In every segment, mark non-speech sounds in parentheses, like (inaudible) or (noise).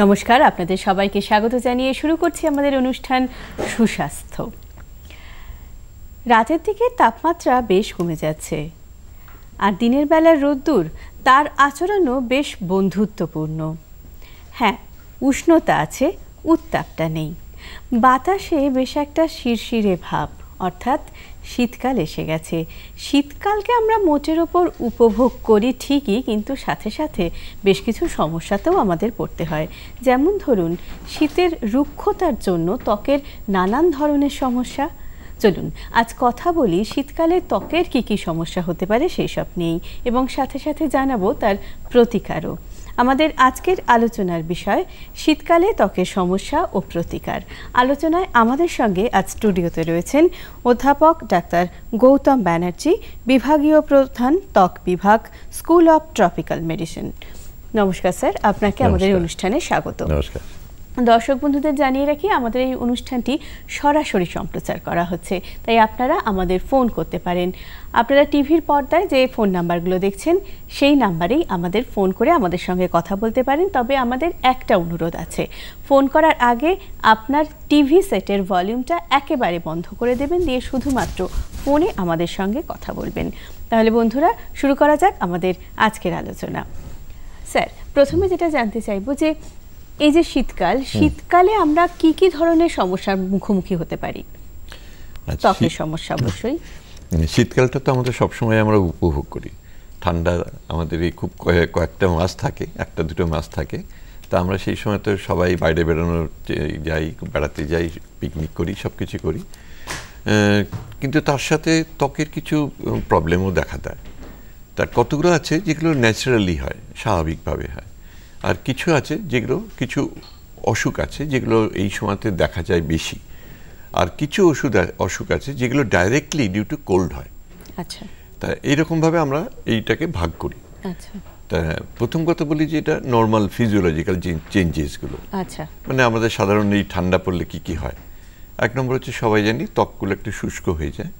নমস্কার আপনাদের সবাইকে স্বাগত জানিয়ে শুরু করছি আমাদের অনুষ্ঠান সুস্বাস্থ্য রাতের দিকে তাপমাত্রা বেশ কমে যাচ্ছে আর দিনের বেলার রোদ্দুর তার আচরণও বেশ বন্ধুত্বপূর্ণ হ্যাঁ উষ্ণতা আছে উত্তাপটা নেই বাতাসে বেশ একটা শিরশিরে ভাব অর্থাৎ শীতকাল এসে গেছে শীতকালকে আমরা মোটের ওপর উপভোগ করি ঠিকই কিন্তু সাথে সাথে বেশ কিছু সমস্যাতেও আমাদের পড়তে হয় যেমন ধরুন শীতের রুক্ষতার জন্য ত্বকের নানান ধরনের সমস্যা চলুন আজ কথা বলি শীতকালে ত্বকের কি কি সমস্যা হতে পারে সেই সব নিয়েই এবং সাথে সাথে জানাবো তার প্রতিকারও আমাদের আজকের আলোচনার বিষয় শীতকালে ত্বকের সমস্যা ও প্রতিকার আলোচনায় আমাদের সঙ্গে আজ স্টুডিওতে রয়েছেন অধ্যাপক ডাক্তার গৌতম ব্যানার্জি বিভাগীয় প্রধান ত্বক বিভাগ স্কুল অব ট্রপিক্যাল মেডিসিন নমস্কার স্যার আপনাকে আমাদের অনুষ্ঠানে স্বাগত নমস্কার দর্শক বন্ধুদের জানিয়ে রাখি আমাদের এই অনুষ্ঠানটি সরাসরি সম্প্রচার করা হচ্ছে তাই আপনারা আমাদের ফোন করতে পারেন আপনারা টিভির পর্দায় যে ফোন নাম্বারগুলো দেখছেন সেই নাম্বারেই আমাদের ফোন করে আমাদের সঙ্গে কথা বলতে পারেন তবে আমাদের একটা অনুরোধ আছে ফোন করার আগে আপনার টিভি সেটের ভলিউমটা একেবারে বন্ধ করে দেবেন দিয়ে শুধুমাত্র ফোনে আমাদের সঙ্গে কথা বলবেন তাহলে বন্ধুরা শুরু করা যাক আমাদের আজকের আলোচনা স্যার প্রথমে যেটা জানতে চাইব যে এই যে শীতকাল শীতকালে আমরা কি কি ধরনের সমস্যার মুখোমুখি হতে পারি আচ্ছা, ত্বকের সমস্যা অবশ্যই (laughs) শীতকালটা তো আমাদের সবসময় আমরা উপভোগ করি ঠান্ডা আমাদের এই খুব কয়েকটা মাস থাকে একটা দুটো মাস থাকে তা আমরা সেই সময় তো সবাই বাইরে বেরোনোর যাই বেড়াতে যাই পিকনিক করি সব কিছু করি কিন্তু তার সাথে ত্বকের কিছু প্রবলেমও দেখা দেয় তার কতগুলো আছে যেগুলো ন্যাচারালি হয় স্বাভাবিকভাবে হয় আর কিছু আছে যেগুলো কিছু অসুখ আছে যেগুলো এই সময়তে দেখা যায় বেশি আর কিছু ওষুধ অসুখ আছে যেগুলো ডাইরেক্টলি ডিউ টু কোল্ড হয় আচ্ছা তা এইরকমভাবে আমরা এইটাকে ভাগ করি আচ্ছা তা প্রথম কথা বলি যে এটা নর্মাল ফিজিওলজিক্যাল চেঞ্জেসগুলো আচ্ছা মানে আমাদের সাধারণ এই ঠান্ডা পড়লে কি কি হয় এক নম্বর হচ্ছে সবাই জানি ত্বকগুলো একটু শুষ্ক হয়ে যায়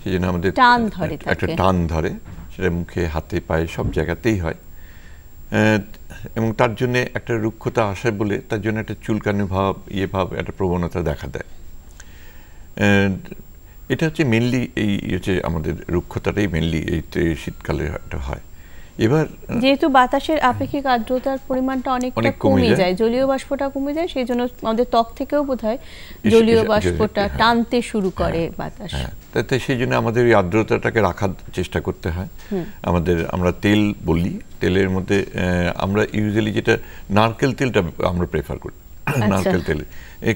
সেই জন্য আমাদের টান ধরে একটা টান ধরে সেটা মুখে হাতে পায়ে সব জায়গাতেই হয় এবং তার জন্য একটা রুক্ষতা আসে বলে তার জন্য একটা চুলকানি ভাব ইয়ে ভাব একটা প্রবণতা দেখা দেয় এটা হচ্ছে মেনলি এই হচ্ছে আমাদের রুক্ষতাটাই মেনলি এই শীতকালে একটা হয় এবার যেহেতু বাতাসের আপেক্ষিক আর্দ্রতার পরিমাণটা অনেকটা কমে যায় জলীয় বাষ্পটা কমে যায় সেই জন্য আমাদের ত্বক থেকেও বোধ হয় জলীয় বাষ্পটা হ্যাঁ। টানতে শুরু হ্যাঁ, করে বাতাস হ্যাঁ। তাতে সেই জন্য আমাদের এই আর্দ্রতাটাকে রাখার চেষ্টা করতে হয় আমাদের আমরা তেল বলি তেলের মধ্যে আমরা ইউজুয়ালি যেটা নারকেল তেলটা আমরা প্রেফার করি আচ্ছা। নারকেল তেল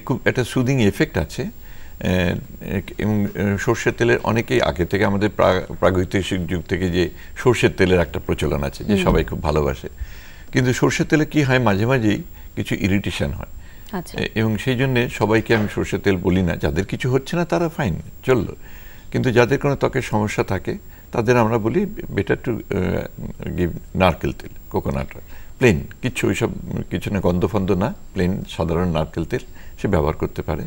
খুব একটা সুদিং এফেক্ট আছে এবং সর্ষের তেলের অনেকেই আগে থেকে আমাদের প্রাগৈতিহাসিক যুগ থেকে যে সর্ষের তেলের একটা প্রচলন আছে যে সবাই খুব ভালোবাসে কিন্তু সর্ষের তেলে কি হয় মাঝে মাঝেই কিছু ইরিটেশন হয় আচ্ছা। এবং সেই জন্যে সবাইকে আমি সর্ষের তেল বলি না যাদের কিছু হচ্ছে না তারা ফাইন চললো কিন্তু যাদের কোনো ত্বকের সমস্যা থাকে তাদের আমরা বলি বেটার টু গিভ নারকেল তেল কোকোনাট প্লেন কিছু ওইসব কিছু না গন্ধ ফন্ধ না প্লেন সাধারণ নারকেল তেল সে ব্যবহার করতে পারে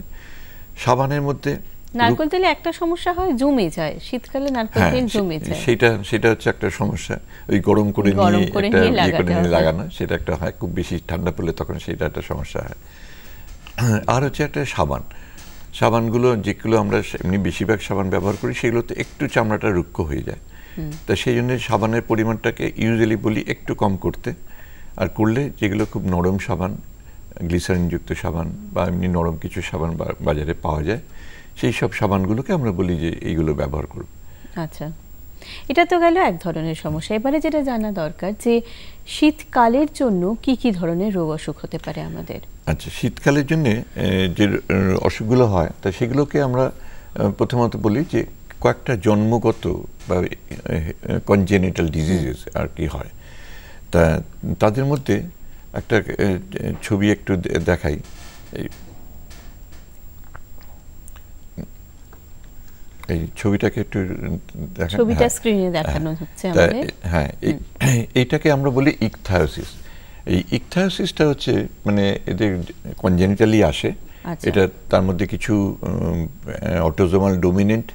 সাবানের মধ্যে নারকেল তেলে একটা সমস্যা হয় জমে যায় শীতকালে নারকেল হ্যাঁ, তেল জমে যায় সেটা সেটা হচ্ছে একটা সমস্যা ওই গরম করে নিয়ে একটা ইয়ে করে নিয়ে লাগানো সেটা একটা হয় খুব বেশি ঠান্ডা পড়লে তখন সেটা একটা সমস্যা হয় আর হচ্ছে একটা সাবান সাবানগুলো যেগুলো আমরা এমনি বেশিরভাগ সাবান ব্যবহার করি সেগুলোতে একটু চামড়াটা রুক্ষ হয়ে যায় তা সেই জন্য সাবানের পরিমাণটাকে ইউজুয়ালি বলি একটু কম করতে আর করলে যেগুলো খুব নরম সাবান গ্লিসারিনযুক্ত সাবান বা এমনি নরম কিছু সাবান বাজারে পাওয়া যায় সেই সব সাবানগুলোকে আমরা বলি যে এইগুলো ব্যবহার করব আচ্ছা এটা তো গেল এক ধরনের সমস্যা এবারে যেটা জানা দরকার যে শীতকালের জন্য কি কি ধরনের রোগ অসুখ হতে পারে আমাদের আচ্ছা শীতকালের জন্য যে অসুখগুলো হয় তা সেগুলোকে আমরা প্রথমত বলি যে কয়েকটা জন্মগত বা কনজেনিটাল ডিজিজেস আর কি হয় তা তাদের মধ্যে একটা ছবি একটু দেখাই এই ছবিটাকে একটু হ্যাঁ। ছবিটা স্ক্রিনে দেখানো হচ্ছে আমাদের হ্যাঁ এইটাকে আমরা বলি ইকথায়োসিস এই ইকথায়োসিসটা হচ্ছে মানে এদের কনজেনিটালি আসে আচ্ছা। এটা তার মধ্যে কিছু অটোজোমাল ডোমিনেন্ট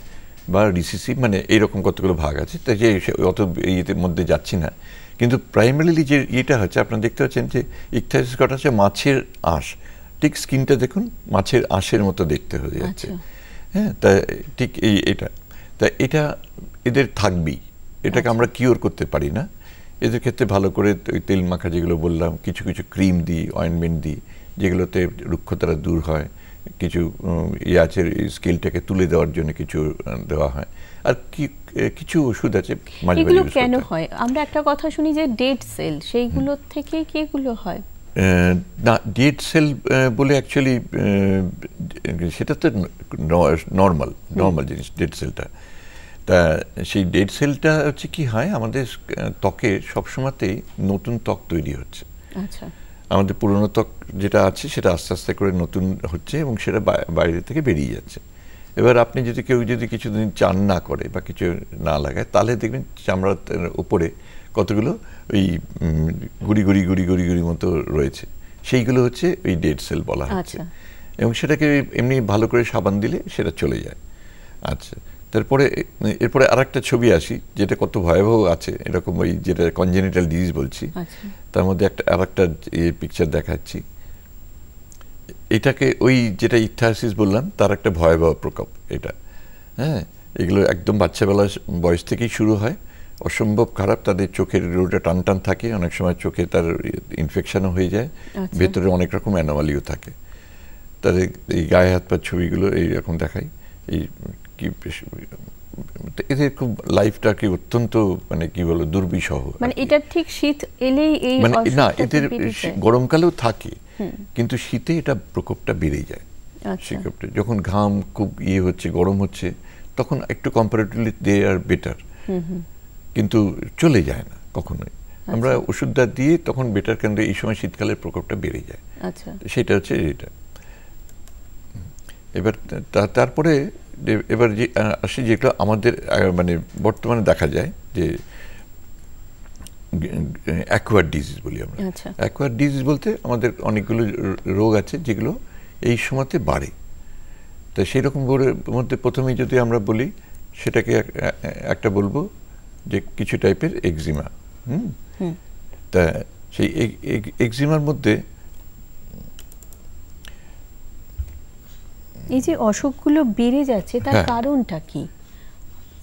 বা রিসিসি মানে এইরকম কতগুলো ভাগ আছে তাই যে অত ইয়ের মধ্যে যাচ্ছি না কিন্তু প্রাইমারিলি যে ইয়েটা হচ্ছে আপনারা দেখতে পাচ্ছেন যে ইকথাইসিস কটা হচ্ছে মাছের আঁশ ঠিক স্কিনটা দেখুন মাছের আঁশের মতো দেখতে হয়ে যাচ্ছে আচ্ছা। হ্যাঁ তা ঠিক এই এটা তা এটা এদের থাকবেই এটাকে আচ্ছা। আমরা কিওর করতে পারি না এদের ক্ষেত্রে ভালো করে ওই তেল মাখা যেগুলো বললাম কিছু কিছু ক্রিম দিই অয়েন্টমেন্ট দিই যেগুলোতে রুক্ষতারা দূর হয় কিছু ইয়ে আছে স্কেলটাকে তুলে দেওয়ার জন্য কিছু দেওয়া হয় আর কি কিছু ওষুধ আছে এগুলো কেন হয় আমরা একটা কথা শুনি যে ডেড সেল সেইগুলোর থেকে কি এগুলো হয় না ডেড সেল বলে অ্যাকচুয়ালি সেটা তো নর্মাল নর্মাল জিনিস ডেড সেলটা তা সেই ডেড সেলটা হচ্ছে কি হয় আমাদের ত্বকে সবসময়তেই নতুন ত্বক তৈরি হচ্ছে আচ্ছা আমাদের পুরনো ত্বক যেটা আছে সেটা আস্তে আস্তে করে নতুন হচ্ছে এবং সেটা বাইরে থেকে বেরিয়ে যাচ্ছে এবার আপনি যদি কেউ যদি কিছুদিন চান না করে বা কিছু না লাগায় তাহলে দেখবেন চামড়ার উপরে কতগুলো ওই গুড়ি গুড়ি গুড়ি গুড়ি গুড়ি মতো রয়েছে সেইগুলো হচ্ছে ওই ডেড সেল বলা হচ্ছে আচ্ছা। এবং সেটাকে এমনি ভালো করে সাবান দিলে সেটা চলে যায় আচ্ছা তারপরে এরপরে আর একটা ছবি আসি যেটা কত ভয়াবহ আছে এরকম ওই যেটা কনজেনিটাল ডিজিজ বলছি আচ্ছা। তার মধ্যে একটা আর একটা পিকচার দেখাচ্ছি এটাকে ওই যেটা ইথাসিস বললাম তার একটা ভয়াবহ প্রকোপ এটা হ্যাঁ এগুলো একদম বাচ্চাবেলা বয়স থেকেই শুরু হয় অসম্ভব খারাপ তাদের চোখের রোডে টান টান থাকে অনেক সময় চোখে তার ইনফেকশনও হয়ে যায় আচ্ছা। ভেতরে অনেক রকম অ্যানোমালিও থাকে তাদের এই গায়ে হাত পা ছবিগুলো এইরকম দেখাই এই কি এদের খুব লাইফটাকে অত্যন্ত মানে কি বলো দুর্বিষহ মানে এটা ঠিক শীত এলেই এই মানে না এদের গরমকালেও থাকে কিন্তু শীতে এটা প্রকোপটা বেড়ে যায় আচ্ছা। সেক্ষেত্রে যখন ঘাম খুব ইয়ে হচ্ছে গরম হচ্ছে তখন একটু কম্পারেটিভলি দে আর বেটার কিন্তু চলে যায় না কখনোই আমরা আচ্ছা। ওষুধটা দিয়ে তখন বেটার কেন এই সময় শীতকালের প্রকোপটা বেড়ে যায় আচ্ছা। সেটা হচ্ছে এটা এবার তারপরে এবার যে আসি যেগুলো আমাদের মানে বর্তমানে দেখা যায় যে অ্যাকোয়ার ডিজিজ বলি আমরা অ্যাকোয়ার আচ্ছা। ডিজিজ বলতে আমাদের অনেকগুলো রোগ আছে যেগুলো এই সময়তে বাড়ে তা সেই রকম মধ্যে প্রথমেই যদি আমরা বলি সেটাকে একটা বলবো যে কিছু টাইপের এক্সিমা তা সেই এক্সিমার মধ্যে এই যে অসুখগুলো বেড়ে যাচ্ছে তার হ্যাঁ। কারণটা কি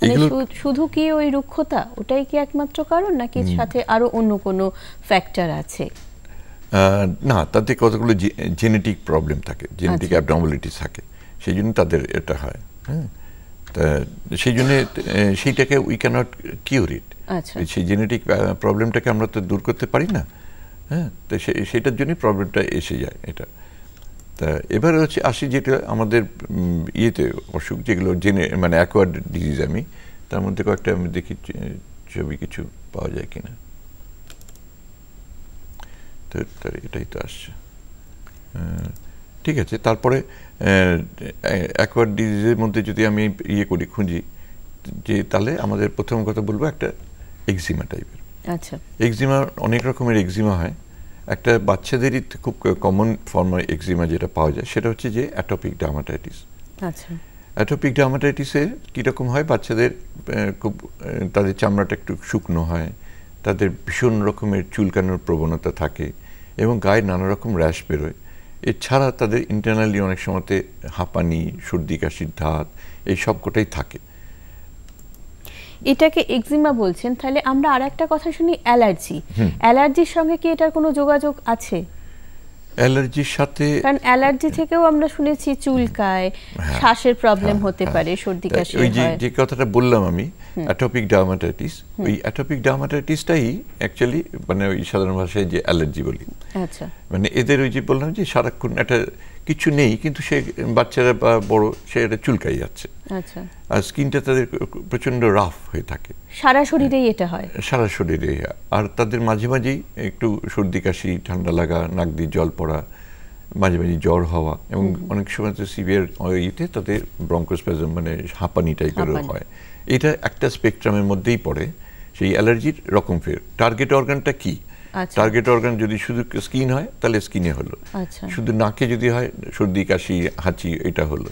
মানে শুধু কি ওই রুক্ষতা ওটাই কি একমাত্র কারণ নাকি সাথে আরো অন্য কোনো ফ্যাক্টর আছে না তাতে কতগুলো জেনেটিক প্রবলেম থাকে জেনেটিক অ্যাবনর্মালিটি আচ্ছা। থাকে সেই জন্য তাদের এটা হয় হ্যাঁ তা সেই জন্যে সেইটাকে উই ক্যানট কিউর ইট সেই জেনেটিক প্রবলেমটাকে আমরা তো দূর করতে পারি না হ্যাঁ তো সেটার জন্যই প্রবলেমটা এসে যায় এটা তা এবার হচ্ছে আসি যেটা আমাদের ইয়েতে অসুখ যেগুলো জেনে মানে অ্যাকোয়ার্ড ডিজিজ আমি তার মধ্যে কয়েকটা আমি দেখি ছবি কিছু পাওয়া যায় কিনা তো এটাই তো আসছে ঠিক আছে তারপরে অ্যাকোয়ার্ড ডিজিজের মধ্যে যদি আমি ইয়ে করি খুঁজি যে তাহলে আমাদের প্রথম কথা বলবো একটা এক্সিমা টাইপের আচ্ছা এক্সিমা অনেক রকমের এক্সিমা হয় একটা বাচ্চাদেরই খুব কমন ফর্ম এক্সিমা যেটা পাওয়া যায় সেটা হচ্ছে যে অ্যাটোপিক ডার্মাটাইটিস আচ্ছা অ্যাটোপিক ডার্মাটাইটিসে কীরকম হয় বাচ্চাদের খুব তাদের চামড়াটা একটু শুকনো হয় তাদের ভীষণ রকমের চুলকানোর প্রবণতা থাকে এবং গায়ে নানা রকম র্যাশ বেরোয় এছাড়া তাদের ইন্টারনালি অনেক সময়তে হাঁপানি সর্দি কাশির ধাত এই সবকটাই থাকে এটাকে এক্সিমা বলছেন তাহলে আমরা আর একটা কথা শুনি অ্যালার্জি অ্যালার্জির সঙ্গে কি এটার কোনো যোগাযোগ আছে অ্যালার্জির সাথে কারণ অ্যালার্জি থেকেও আমরা শুনেছি চুলকায় হ্যাঁ, শ্বাসের প্রবলেম হ্যাঁ, হতে হ্যাঁ। পারে সর্দি কাশি ওই যে যে কথাটা বললাম আমি অ্যাটোপিক ডার্মাটাইটিস ওই অ্যাটোপিক ডার্মাটাইটিসটাই অ্যাকচুয়ালি মানে ওই সাধারণ ভাষায় যে অ্যালার্জি বলি আচ্ছা মানে এদের ওই যে বললাম যে সারাক্ষণ একটা কিছু নেই কিন্তু সে বাচ্চারা বা বড় সে এটা চুলকাই যাচ্ছে আচ্ছা। আর স্কিনটা তাদের প্রচণ্ড রাফ হয়ে থাকে সারা শরীরেই এটা হয় হ্যাঁ, সারা শরীরে হ্যাঁ। আর তাদের মাঝে মাঝেই একটু সর্দি কাশি ঠান্ডা লাগা নাক দিয়ে জল পড়া মাঝে মাঝে জ্বর হওয়া এবং অনেক সময় তো সিভিয়ার ইতে তাদের ব্রঙ্কোস্প্যাজম মানে হাঁপানি টাইপেরও হয় এটা একটা স্পেকট্রামের মধ্যেই পড়ে সেই অ্যালার্জির রকম ফের টার্গেট অর্গানটা কী টার্গেট আচ্ছা। অর্গান যদি শুধু স্কিন হয় তাহলে স্কিনে হলো আচ্ছা। শুধু নাকে যদি হয় সর্দি কাশি হাঁচি এটা হলো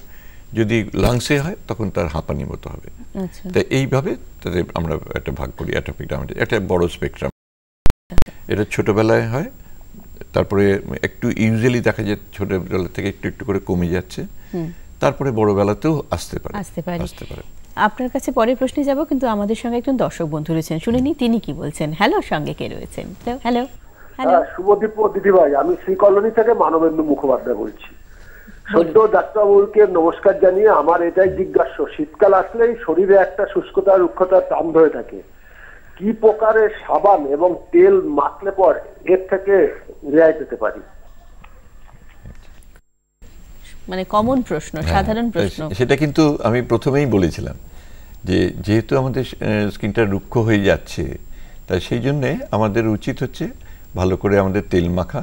যদি লাংসে হয় তখন তার হাঁপানি মতো হবে আচ্ছা। তাই এইভাবে তাদের আমরা একটা ভাগ করি অ্যাটোপিক ডার্মাইটিস একটা বড় স্পেকট্রাম এটা ছোটবেলায় হয় তারপরে একটু ইউজুয়ালি দেখা যায় ছোটবেলা থেকে একটু একটু করে কমে যাচ্ছে তারপরে বড়বেলাতেও আসতে পারে আসতে পারে আপনার কাছে পরের প্রশ্নে যাব কিন্তু আমাদের সঙ্গে একজন দর্শক বন্ধু রয়েছেন শুনে নি তিনি কি বলছেন হ্যালো সঙ্গে কে রয়েছেন হ্যালো হ্যালো শুভদীপ দিদি ভাই আমি শ্রী কলোনি থেকে মানবেন্দু মুখোপাধ্যায় বলছি সদ্য ডাক্তারবাবুকে নমস্কার জানিয়ে আমার এটাই জিজ্ঞাস্য শীতকাল আসলেই শরীরে একটা শুষ্কতা রুক্ষতার টান ধরে থাকে কি প্রকারের সাবান এবং তেল মাখলে পর এর থেকে রেহাই পেতে পারি মানে কমন প্রশ্ন হ্যাঁ, সাধারণ প্রশ্ন সেটা কিন্তু আমি প্রথমেই বলেছিলাম যে যেহেতু আমাদের স্কিনটা রুক্ষ হয়ে যাচ্ছে তাই সেই জন্যে আমাদের উচিত হচ্ছে ভালো করে আমাদের তেল মাখা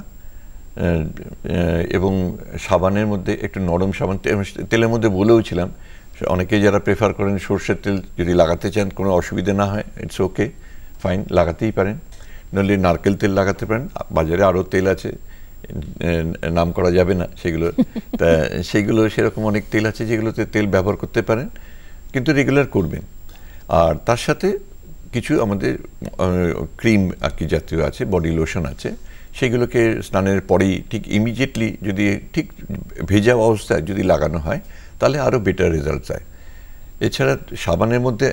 এবং সাবানের মধ্যে একটু নরম সাবান তেলের মধ্যে বলেও ছিলাম অনেকে যারা প্রেফার করেন সর্ষের তেল যদি লাগাতে চান কোনো অসুবিধা না হয় ইটস ওকে ফাইন লাগাতেই পারেন নইলে নারকেল তেল লাগাতে পারেন বাজারে আরও তেল আছে নাম করা যাবে না সেগুলো (laughs) তা সেগুলো সেরকম অনেক তেল আছে যেগুলোতে তেল ব্যবহার করতে পারেন কিন্তু রেগুলার করবেন আর তার সাথে কিছু আমাদের ক্রিম আর কি জাতীয় আছে বডি লোশন আছে সেগুলোকে স্নানের পরেই ঠিক ইমিডিয়েটলি যদি ঠিক ভেজা অবস্থায় যদি লাগানো হয় তাহলে আরও বেটার রেজাল্ট চায় এছাড়া সাবানের মধ্যে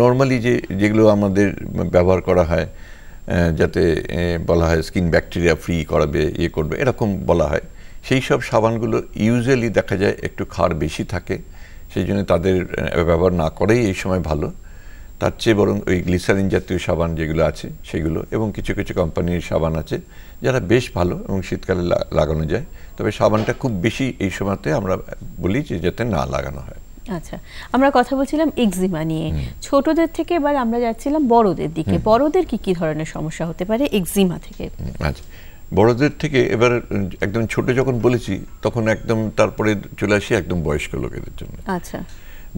নর্মালি যে যেগুলো আমাদের ব্যবহার করা হয় যাতে বলা হয় স্কিন ব্যাকটেরিয়া ফ্রি করাবে ইয়ে করবে এরকম বলা হয় সেই সব সাবানগুলো ইউজুয়ালি দেখা যায় একটু খার বেশি থাকে সেই জন্য তাদের ব্যবহার না করেই এই সময় ভালো তার চেয়ে বরং ওই গ্লিসারিন জাতীয় সাবান যেগুলো আছে সেগুলো এবং কিছু কিছু কোম্পানির সাবান আছে যারা বেশ ভালো এবং শীতকালে লাগানো যায় তবে সাবানটা খুব বেশি এই সময়তে আমরা বলি যে যাতে না লাগানো হয় আচ্ছা আমরা কথা বলছিলাম এক্সিমা নিয়ে ছোটদের থেকে এবার আমরা যাচ্ছিলাম বড়দের দিকে বড়দের কি কি ধরনের সমস্যা হতে পারে এক্সিমা থেকে আচ্ছা বড়দের থেকে এবার একদম ছোট যখন বলেছি তখন একদম তারপরে চলে আসি একদম বয়স্ক লোকেদের জন্য আচ্ছা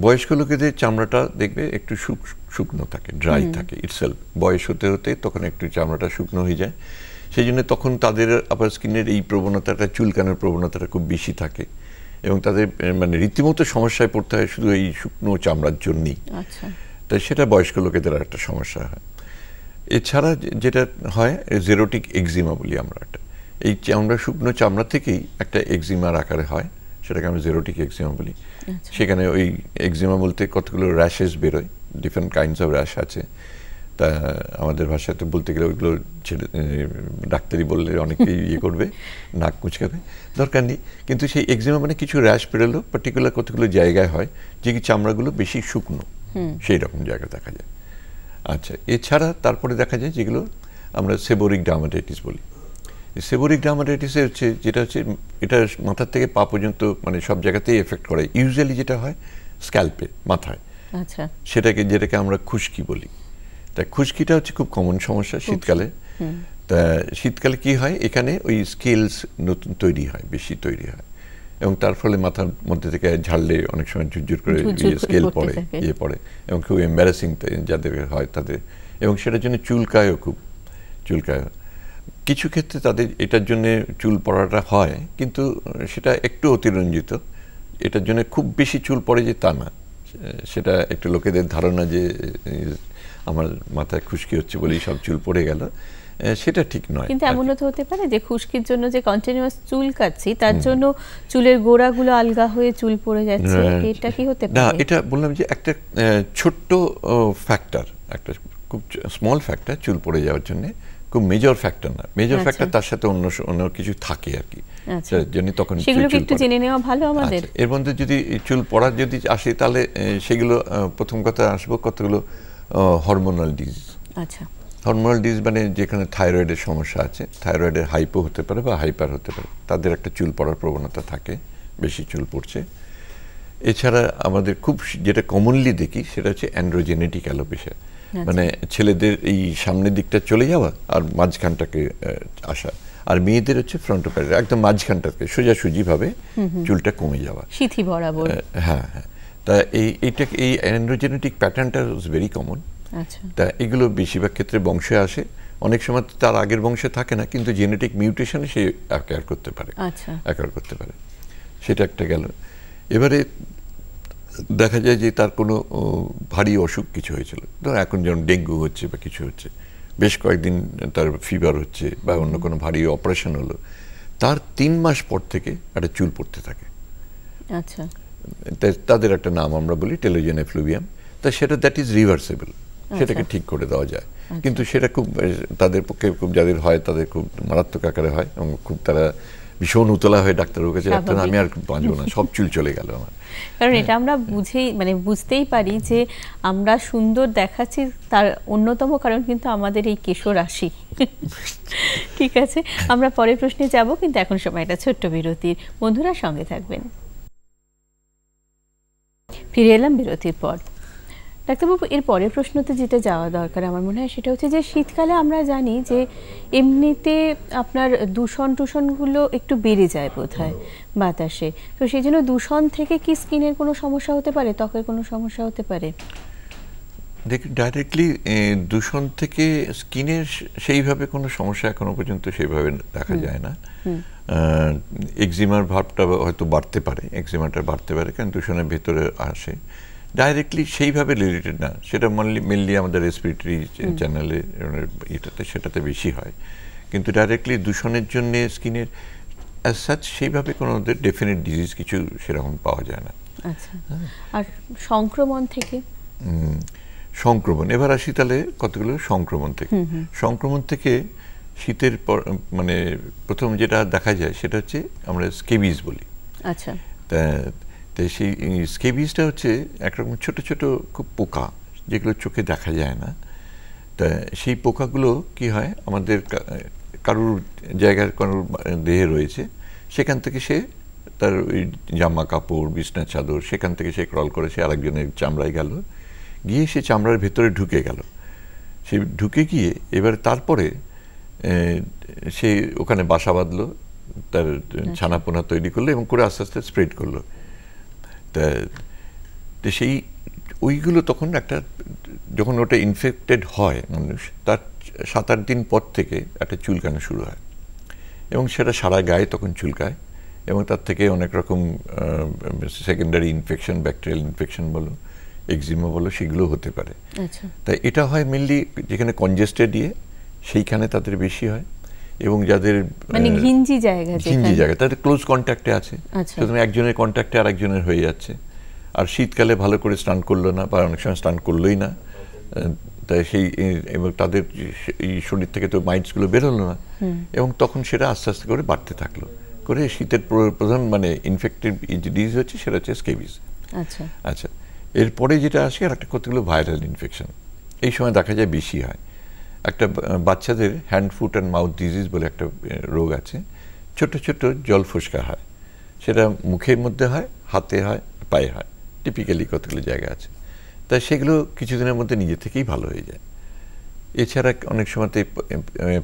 বয়স্ক লোকেদের চামড়াটা দেখবে একটু শুকনো থাকে ড্রাই থাকে ইটসেলফ বয়স হতে হতে তখন একটু চামড়াটা শুকনো হয়ে যায় সেই জন্য তখন তাদের আপার স্কিনের এই প্রবণতাটা চুলকানোর প্রবণতাটা খুব বেশি থাকে এবং তাদের মানে রীতিমতো সমস্যায় পড়তে হয় শুধু এই শুকনো চামড়ার জন্যই আচ্ছা। তাই সেটা বয়স্ক লোকেদের একটা সমস্যা হয় এছাড়া যেটা হয় জেরোটিক এক্সিমা বলি আমরা একটা এই চামড়া শুকনো চামড়া থেকেই একটা এক্সিমার আকারে হয় সেটাকে আমরা জেরোটিক এক্সিমা বলি আচ্ছা। সেখানে ওই এক্সিমা বলতে কতগুলো র্যাশেস বেরোয় ডিফারেন্ট কাইন্ডস অফ র্যাশ আছে তা আমাদের ভাষাতে বলতে গেলে ওইগুলো ছেড়ে ডাক্তারি বললে অনেকেই ইয়ে করবে (laughs) নাক কুচকাবে দরকার নেই কিন্তু সেই এক্সিমা মানে কিছু র্যাশ বেরোলো পার্টিকুলার কতগুলো জায়গায় হয় যে কি চামড়াগুলো বেশি শুকনো সেই রকম জায়গা দেখা যায় আচ্ছা এছাড়া তারপরে দেখা যায় যেগুলো আমরা সেবরিক ডার্মাটাইটিস বলি সেবরিক ডার্মাটাইটিসে হচ্ছে যেটা হচ্ছে এটা মাথার থেকে পা পর্যন্ত মানে সব জায়গাতেই এফেক্ট করে ইউজুয়ালি যেটা হয় স্ক্যাল্পে মাথায় আচ্ছা সেটাকে যেটাকে আমরা খুশকি বলি তা খুশকিটা হচ্ছে খুব কমন সমস্যা শীতকালে তা শীতকালে কি হয় এখানে ওই স্কেলস নতুন তৈরি হয় বেশি তৈরি হয় এবং তার ফলে মাথার মধ্যে থেকে ঝাড়লে অনেক সময় ঝুরঝুর করে স্কেল ইয়ে পড়ে ইয়ে পড়ে এবং খুব এম্বারাসিং যাদের হয় তাদের এবং সেটার জন্য চুলকায়ও খুব চুলকায় কিছু ক্ষেত্রে তাদের এটার জন্য চুল পড়াটা হয় কিন্তু সেটা একটু অতিরঞ্জিত এটার জন্য খুব বেশি চুল পড়ে যে তা না সেটা একটু লোকেদের ধারণা যে আমার মাথায় খুশকি হচ্ছে বলেই সব চুল পড়ে গেল সেটা ঠিক নয় কিন্তু এমনও তো হতে পারে যে খুশকির জন্য যে কন্টিনিউয়াস চুল কাটছি তার জন্য চুলের গোড়াগুলো আলগা হয়ে চুল পড়ে যাচ্ছে এটা কি হতে পারে না এটা বললাম যে একটা ছোট্ট ফ্যাক্টর একটা খুব স্মল ফ্যাক্টর চুল পড়ে যাওয়ার জন্য খুব মেজর ফ্যাক্টর না মেজর ফ্যাক্টর আচ্ছা। তার সাথে অন্য অন্য কিছু থাকে আর কি আচ্ছা। জন্য তখন সেগুলো একটু জেনে নেওয়া ভালো আমাদের আচ্ছা, এর মধ্যে যদি চুল পড়ার যদি আসে তাহলে সেগুলো প্রথম কথা আসবো কতগুলো হরমোনাল ডিজিজ আচ্ছা হরমোনাল ডিজিজ মানে যেখানে থাইরয়েডের সমস্যা আছে থাইরয়েডের হাইপো হতে পারে বা হাইপার হতে পারে তাদের একটা চুল পড়ার প্রবণতা থাকে বেশি চুল পড়ছে এছাড়া আমাদের খুব যেটা কমনলি দেখি সেটা হচ্ছে অ্যান্ড্রোজেনেটিক অ্যালোপেশিয়া আচ্ছা। মানে ছেলেদের এই সামনের দিকটা চলে যাওয়া আর মাঝখানটাকে আসা আর মেয়েদের হচ্ছে ফ্রন্ট একদম মাঝখানটাকে সোজাসুজিভাবে চুলটা কমে যাওয়া সিথি বরাবর হ্যাঁ হ্যাঁ তা এই এইটা এই অ্যান্ড্রোজেনেটিক প্যাটার্নটা ইজ ভেরি কমন তা এগুলো বেশিরভাগ ক্ষেত্রে বংশে আসে অনেক সময় তার আগের বংশে থাকে না কিন্তু জেনেটিক মিউটেশনে সে অ্যাকার করতে পারে অ্যাকার আচ্ছা। করতে পারে সেটা একটা গেল এবারে দেখা যায় যে তার কোনো ভারী অসুখ কিছু হয়েছিল ধর এখন যেমন ডেঙ্গু হচ্ছে বা কিছু হচ্ছে বেশ কয়েকদিন তার ফিভার হচ্ছে বা অন্য কোনো ভারী অপারেশন হলো তার তিন মাস পর থেকে একটা চুল পড়তে থাকে আচ্ছা তাদের একটা নাম আমরা বলি টেলোজেন এফ্লুভিয়াম তা সেটা দ্যাট ইজ রিভার্সেবল সেটাকে ঠিক করে দেওয়া যায় আচ্ছা। কিন্তু সেটা খুব তাদের পক্ষে খুব যাদের হয় তাদের খুব মারাত্মক আকারে হয় এবং খুব তারা ভীষণ উতলা হয়ে ডাক্তারের কাছে ডাক্তার আমি আর বাঁচবো না সব চুল চলে গেল আমার কারণ হ্যাঁ। এটা আমরা বুঝেই মানে বুঝতেই পারি যে আমরা সুন্দর দেখাচ্ছি তার অন্যতম কারণ কিন্তু আমাদের এই কেশ রাশি ঠিক আছে আমরা পরের প্রশ্নে যাব কিন্তু এখন সময় একটা ছোট্ট বিরতির বন্ধুরা সঙ্গে থাকবেন ফিরে এলাম বিরতির পর ডাক্তারবাবু এর পরের প্রশ্নতে যেটা যাওয়া দরকার আমার মনে হয় সেটা হচ্ছে যে শীতকালে আমরা জানি যে এমনিতে আপনার দূষণ টূষণগুলো একটু বেড়ে যায় বোধ হয় বাতাসে তো সেই জন্য দূষণ থেকে কি স্কিনের কোনো সমস্যা হতে পারে ত্বকের কোনো সমস্যা হতে পারে ডাইরেক্টলি দূষণ থেকে স্কিনের সেইভাবে কোনো সমস্যা এখনো পর্যন্ত সেইভাবে দেখা যায় না এক্সিমার ভাবটা হয়তো বাড়তে পারে এক্সিমাটা বাড়তে পারে কারণ দূষণের ভেতরে আসে ডাইরেক্টলি সেইভাবে রিলেটেড না সেটা মেনলি আমাদের রেসপিরেটরি চ্যানেলে এটাতে সেটাতে বেশি হয় কিন্তু ডাইরেক্টলি দূষণের জন্য স্কিনের অ্যাজ সাচ সেইভাবে কোনো ডেফিনেট ডিজিজ কিছু সেরকম পাওয়া যায় না আচ্ছা। হ্যাঁ। আর সংক্রমণ থেকে সংক্রমণ এবার আসি তাহলে কতগুলো সংক্রমণ থেকে সংক্রমণ থেকে শীতের পর মানে প্রথম যেটা দেখা যায় সেটা হচ্ছে আমরা স্কেবিজ বলি আচ্ছা সেই স্কেবিজটা হচ্ছে একরকম ছোট ছোট খুব পোকা যেগুলো চোখে দেখা যায় না তা সেই পোকাগুলো কি হয় আমাদের কারুর জায়গার কারুর দেহে রয়েছে সেখান থেকে সে তার ওই জামা কাপড় বিছনা চাদর সেখান থেকে সে ক্রল করে সে আরেকজনের চামড়ায় গেল গিয়ে সে চামড়ার ভেতরে ঢুকে গেল সে ঢুকে গিয়ে এবার তারপরে সে ওখানে বাসা বাঁধলো তার আচ্ছা। ছানাপোনা তৈরি করলো এবং করে আস্তে আস্তে স্প্রেড করলো তা সেই ওইগুলো তখন একটা যখন ওটা ইনফেক্টেড হয় মানুষ তার সাত আট দিন পর থেকে একটা চুলকানো শুরু হয় এবং সেটা সারা গায়ে তখন চুলকায় এবং তার থেকে অনেক রকম সেকেন্ডারি ইনফেকশন ব্যাকটেরিয়াল ইনফেকশন বলুন এক্সিমা বলো সেগুলো হতে পারে আচ্ছা। তাই এটা হয় মেনলি যেখানে কনজেস্টেড ইয়ে সেইখানে তাদের বেশি হয় এবং যাদের মানে ঘিঞ্জি জায়গা ঘিঞ্জি জায়গা তাদের ক্লোজ কন্ট্যাক্টে আছে আচ্ছা। একজনের কন্ট্যাক্টে আর একজনের হয়ে যাচ্ছে আর শীতকালে ভালো করে স্নান করলো না বা অনেক সময় স্নান করলোই না তাই সেই এবং তাদের এই শরীর থেকে তো মাইন্ডসগুলো বেরোলো না এবং তখন সেটা আস্তে আস্তে করে বাড়তে থাকলো করে শীতের প্রধান মানে ইনফেক্টিভ ডিজিজ হচ্ছে সেটা হচ্ছে স্কেবিস আচ্ছা আচ্ছা এরপরে যেটা আসে আর একটা কতগুলো ভাইরাল ইনফেকশন এই সময় দেখা যায় বেশি হয় একটা বাচ্চাদের hand foot and mouth disease বলে একটা রোগ আছে ছোট ছোট জল ফুসকা হয় সেটা মুখের মধ্যে হয় হাতে হয় পায়ে হয় টিপিক্যালি কতগুলো জায়গা আছে তাই সেগুলো কিছুদিনের মধ্যে নিজে থেকেই ভালো হয়ে যায় এছাড়া অনেক সময়তেই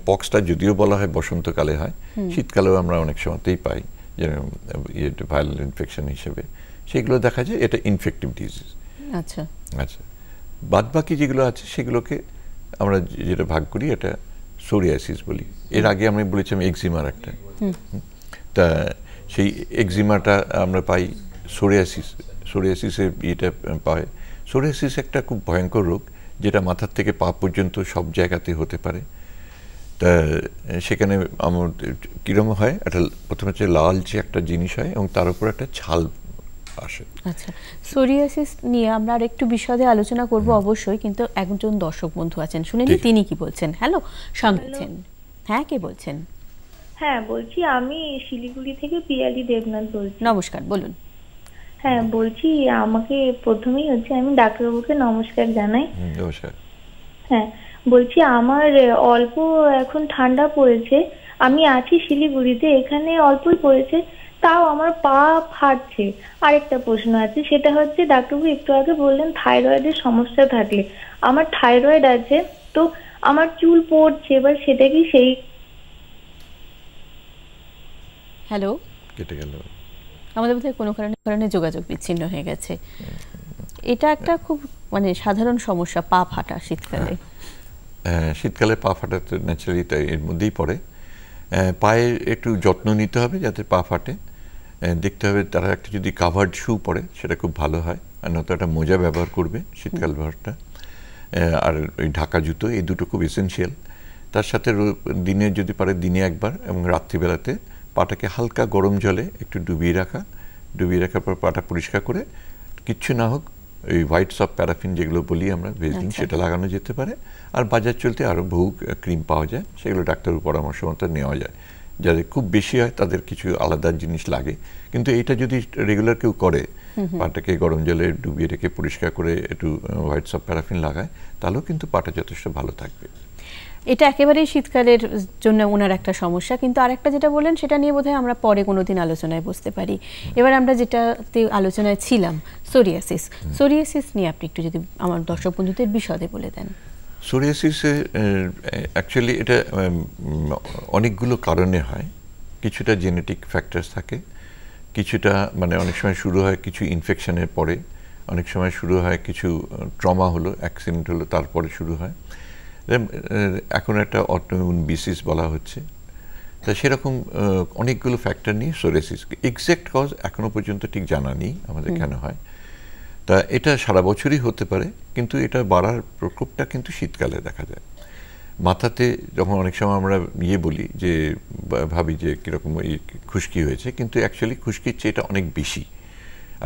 পক্সটা যদিও বলা হয় বসন্তকালে হয় শীতকালেও আমরা অনেক সময়তেই পাই যে ভাইরাল ইনফেকশন হিসেবে সেগুলো দেখা যায় এটা ইনফেক্টিভ ডিজিজ আচ্ছা আচ্ছা বাদ বাকি যেগুলো আছে সেগুলোকে আমরা যেটা ভাগ করি এটা সোরিয়াসিস বলি এর আগে আমি বলেছিলাম এক্সিমার একটা তা সেই এক্সিমাটা আমরা পাই সোরিয়াসিস সোরিয়াসিসে ইয়েটা পায় সোরিয়াসিস একটা খুব ভয়ঙ্কর রোগ যেটা মাথার থেকে পা পর্যন্ত সব জায়গাতে হতে পারে তা সেখানে আমার কীরকম হয় একটা প্রথমে হচ্ছে লাল যে একটা জিনিস হয় এবং তার উপর একটা ছাল আসে আচ্ছা সোরিয়াসিস নিয়ে আমরা আর একটু বিশদে আলোচনা করব অবশ্যই কিন্তু একজন দর্শক বন্ধু আছেন শুনেনি তিনি কি বলছেন হ্যালো সঙ্গেছেন হ্যাঁ কে বলছেন হ্যাঁ বলছি আমি শিলিগুড়ি থেকে পিয়ালি দেবনাথ বলছি নমস্কার বলুন হ্যাঁ বলছি আমাকে প্রথমেই হচ্ছে আমি ডাক্তারবাবুকে নমস্কার জানাই নমস্কার হ্যাঁ বলছি আমার অল্প এখন ঠান্ডা পড়েছে আমি আছি শিলিগুড়িতে এখানে অল্পই পড়েছে তাও আমার পা ফাটছে আরেকটা প্রশ্ন আছে সেটা হচ্ছে ডাক্তারবাবু একটু আগে বললেন থাইরয়েডের সমস্যা থাকলে আমার থাইরয়েড আছে তো আমার চুল পড়ছে এবার সেটা কি সেই হ্যালো কেটে গেল আমাদের মধ্যে কোনো কারণে কারণে যোগাযোগ বিচ্ছিন্ন হয়ে গেছে এটা একটা খুব মানে সাধারণ সমস্যা পা ফাটা শীতকালে হ্যাঁ, হ্যাঁ, শীতকালে পা ফাটা তো ন্যাচারালি এর মধ্যেই পড়ে হ্যাঁ, পায়ের একটু যত্ন নিতে হবে যাতে পা ফাটে দেখতে হবে তারা একটা যদি কাভার্ড শু পরে সেটা খুব ভালো হয় আর নয়তো একটা মোজা ব্যবহার করবে শীতকাল ব্যবহারটা আর ওই ঢাকা জুতো এই দুটো খুব এসেন্সিয়াল তার সাথে দিনে যদি পারে দিনে একবার এবং রাত্রিবেলাতে পাটাকে হালকা গরম জলে একটু ডুবিয়ে রাখা ডুবিয়ে রাখার পর পাটা পরিষ্কার করে কিচ্ছু না হোক ওই হোয়াইট সফ প্যারাফিন যেগুলো বলি আমরা ভেজিং আচ্ছা। সেটা লাগানো যেতে পারে আর বাজার চলতে আরও বহু ক্রিম পাওয়া যায় সেগুলো ডাক্তারের পরামর্শ মতো নেওয়া যায় যাদের খুব বেশি হয় তাদের কিছু আলাদা জিনিস লাগে কিন্তু এটা যদি রেগুলার কেউ করে পাটাকে গরম জলে ডুবিয়ে রেখে পরিষ্কার করে একটু হোয়াইট সব প্যারাফিন লাগায় তাহলেও কিন্তু পাটা যথেষ্ট ভালো থাকবে এটা একেবারেই শীতকালের জন্য ওনার একটা সমস্যা কিন্তু আরেকটা যেটা বললেন সেটা নিয়ে বোধহয় আমরা পরে কোনো দিন আলোচনায় বসতে পারি এবার আমরা যেটাতে আলোচনায় ছিলাম সোরিয়াসিস সোরিয়াসিস নিয়ে আপনি একটু যদি আমার দর্শক বন্ধুদের বিশদে বলে দেন সোরিয়াসিসে অ্যাকচুয়ালি এটা অনেকগুলো কারণে হয় কিছুটা জেনেটিক ফ্যাক্টরস থাকে কিছুটা মানে অনেক সময় শুরু হয় কিছু ইনফেকশনের পরে অনেক সময় শুরু হয় কিছু ট্রমা হলো অ্যাক্সিডেন্ট হলো তারপরে শুরু হয় এখন একটা অটোমিউন বিসিস বলা হচ্ছে তা সেরকম অনেকগুলো ফ্যাক্টর নিয়ে সোরিয়াসিস এক্সাক্ট কজ এখনও পর্যন্ত ঠিক জানা নেই আমাদের কেন হয় তা এটা সারা বছরই হতে পারে কিন্তু এটা বাড়ার প্রকোপটা কিন্তু শীতকালে দেখা যায় মাথাতে যখন অনেক সময় আমরা ইয়ে বলি যে ভাবি যে কীরকম এই খুশকি হয়েছে কিন্তু অ্যাকচুয়ালি খুশকির চেয়ে এটা অনেক বেশি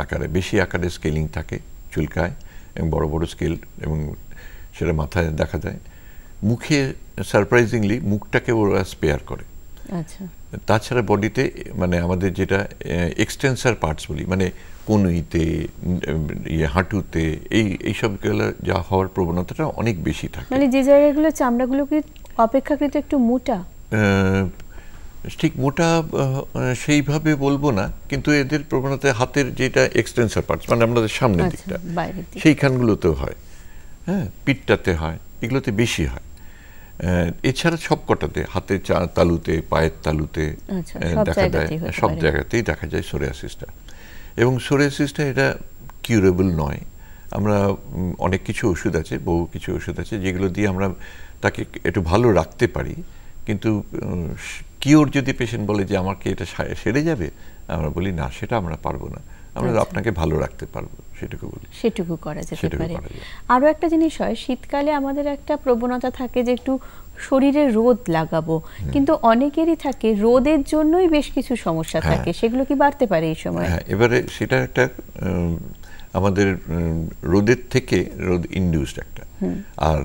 আকারে বেশি আকারে স্কেলিং থাকে চুলকায় এবং বড় বড় স্কেল এবং সেটা মাথায় দেখা যায় মুখে সারপ্রাইজিংলি মুখটাকে ওরা স্পেয়ার করে আচ্ছা তাছাড়া বডিতে মানে আমাদের যেটা এক্সটেন্সার পার্টস বলি মানে কনুইতে ইয়ে হাঁটুতে এই এইসব গেলে যা হওয়ার প্রবণতাটা অনেক বেশি থাকে মানে যে জায়গাগুলো চামড়াগুলো কি অপেক্ষাকৃত একটু মোটা ঠিক মোটা সেইভাবে বলবো না কিন্তু এদের প্রবণতা হাতের যেটা এক্সটেন্সার পার্টস মানে আমাদের সামনের আচ্ছা, দিকটা সেইখানগুলোতেও হয় হ্যাঁ পিঠটাতে হয় এগুলোতে বেশি হয় এছাড়া সবকটাতে হাতের তালুতে পায়ের তালুতে আচ্ছা, দেখা যায় সব জায়গাতেই দেখা যায় সোরিয়াসিসটা এবং সোরিয়াসিসটা এটা কিউরেবল নয় আমরা অনেক কিছু ওষুধ আছে বহু কিছু ওষুধ আছে যেগুলো দিয়ে আমরা তাকে একটু ভালো রাখতে পারি কিন্তু কিওর যদি পেশেন্ট বলে যে আমাকে এটা সেরে যাবে আমরা বলি না সেটা আমরা পারবো না আমরা আচ্ছা। আপনাকে ভালো রাখতে পারবো সেটুকু বলি সেটুকু করা যেতে পারে আরও একটা জিনিস হয় শীতকালে আমাদের একটা প্রবণতা থাকে যে একটু শরীরে রোদ লাগাবো কিন্তু অনেকেরই থাকে রোদের জন্যই বেশ কিছু সমস্যা হ্যাঁ। থাকে সেগুলো কি বাড়তে পারে এই সময় হ্যাঁ, এবারে সেটা একটা আমাদের রোদের থেকে রোদ ইন্ডিউসড একটা আর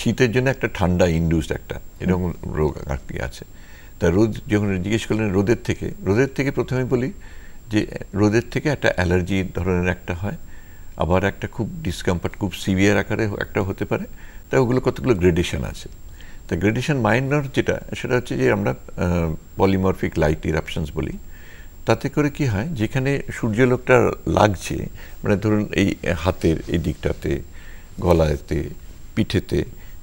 শীতের জন্য একটা ঠান্ডা ইন্ডিউসড একটা এরকম রোগ আর আছে তা রোদ যখন জিজ্ঞেস করলেন রোদের থেকে রোদের থেকে প্রথমে বলি যে রোদের থেকে একটা অ্যালার্জি ধরনের একটা হয় আবার একটা খুব ডিসকমফর্ট খুব সিভিয়ার আকারে একটা হতে পারে তা ওগুলো কতগুলো গ্রেডেশন আছে তা গ্রেডিয়েশন মাইনর যেটা সেটা হচ্ছে যে আমরা পলিমরফিক লাইট ইরাপশনস বলি তাতে করে কি হয় যেখানে সূর্যলোকটা লাগছে মানে ধরুন এই হাতের এই দিকটাতে গলাতে পিঠেতে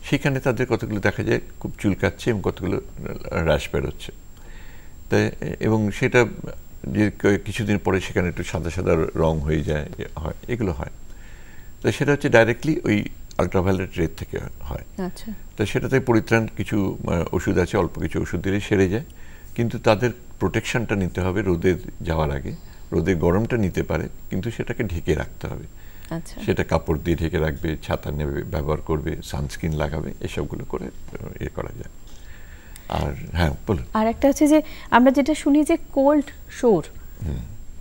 সেখানে তাদের কতগুলো দেখা যায় খুব চুলকাচ্ছে এবং কতগুলো হ্রাস বেরোচ্ছে তাই এবং সেটা যে কিছুদিন পরে সেখানে একটু সাদা সাদা রং হয়ে যায় হয় এগুলো হয় তো সেটা হচ্ছে ডাইরেক্টলি ওই আলট্রাভায়োলেট রেড থেকে হয় আচ্ছা। তো সেটাতে পরিত্রাণ কিছু ওষুধ আছে অল্প কিছু ওষুধ দিলে সেরে যায় কিন্তু তাদের প্রোটেকশনটা নিতে হবে রোদের যাওয়ার আগে রোদের গরমটা নিতে পারে কিন্তু সেটাকে ঢেকে রাখতে হবে আচ্ছা। সেটা কাপড় দিয়ে ঢেকে রাখবে ছাতা নেবে ব্যবহার করবে সানস্ক্রিন লাগাবে এসবগুলো করে ইয়ে করা যায় আর হ্যাঁ বলুন আর একটা হচ্ছে যে আমরা যেটা শুনি যে কোল্ড শোর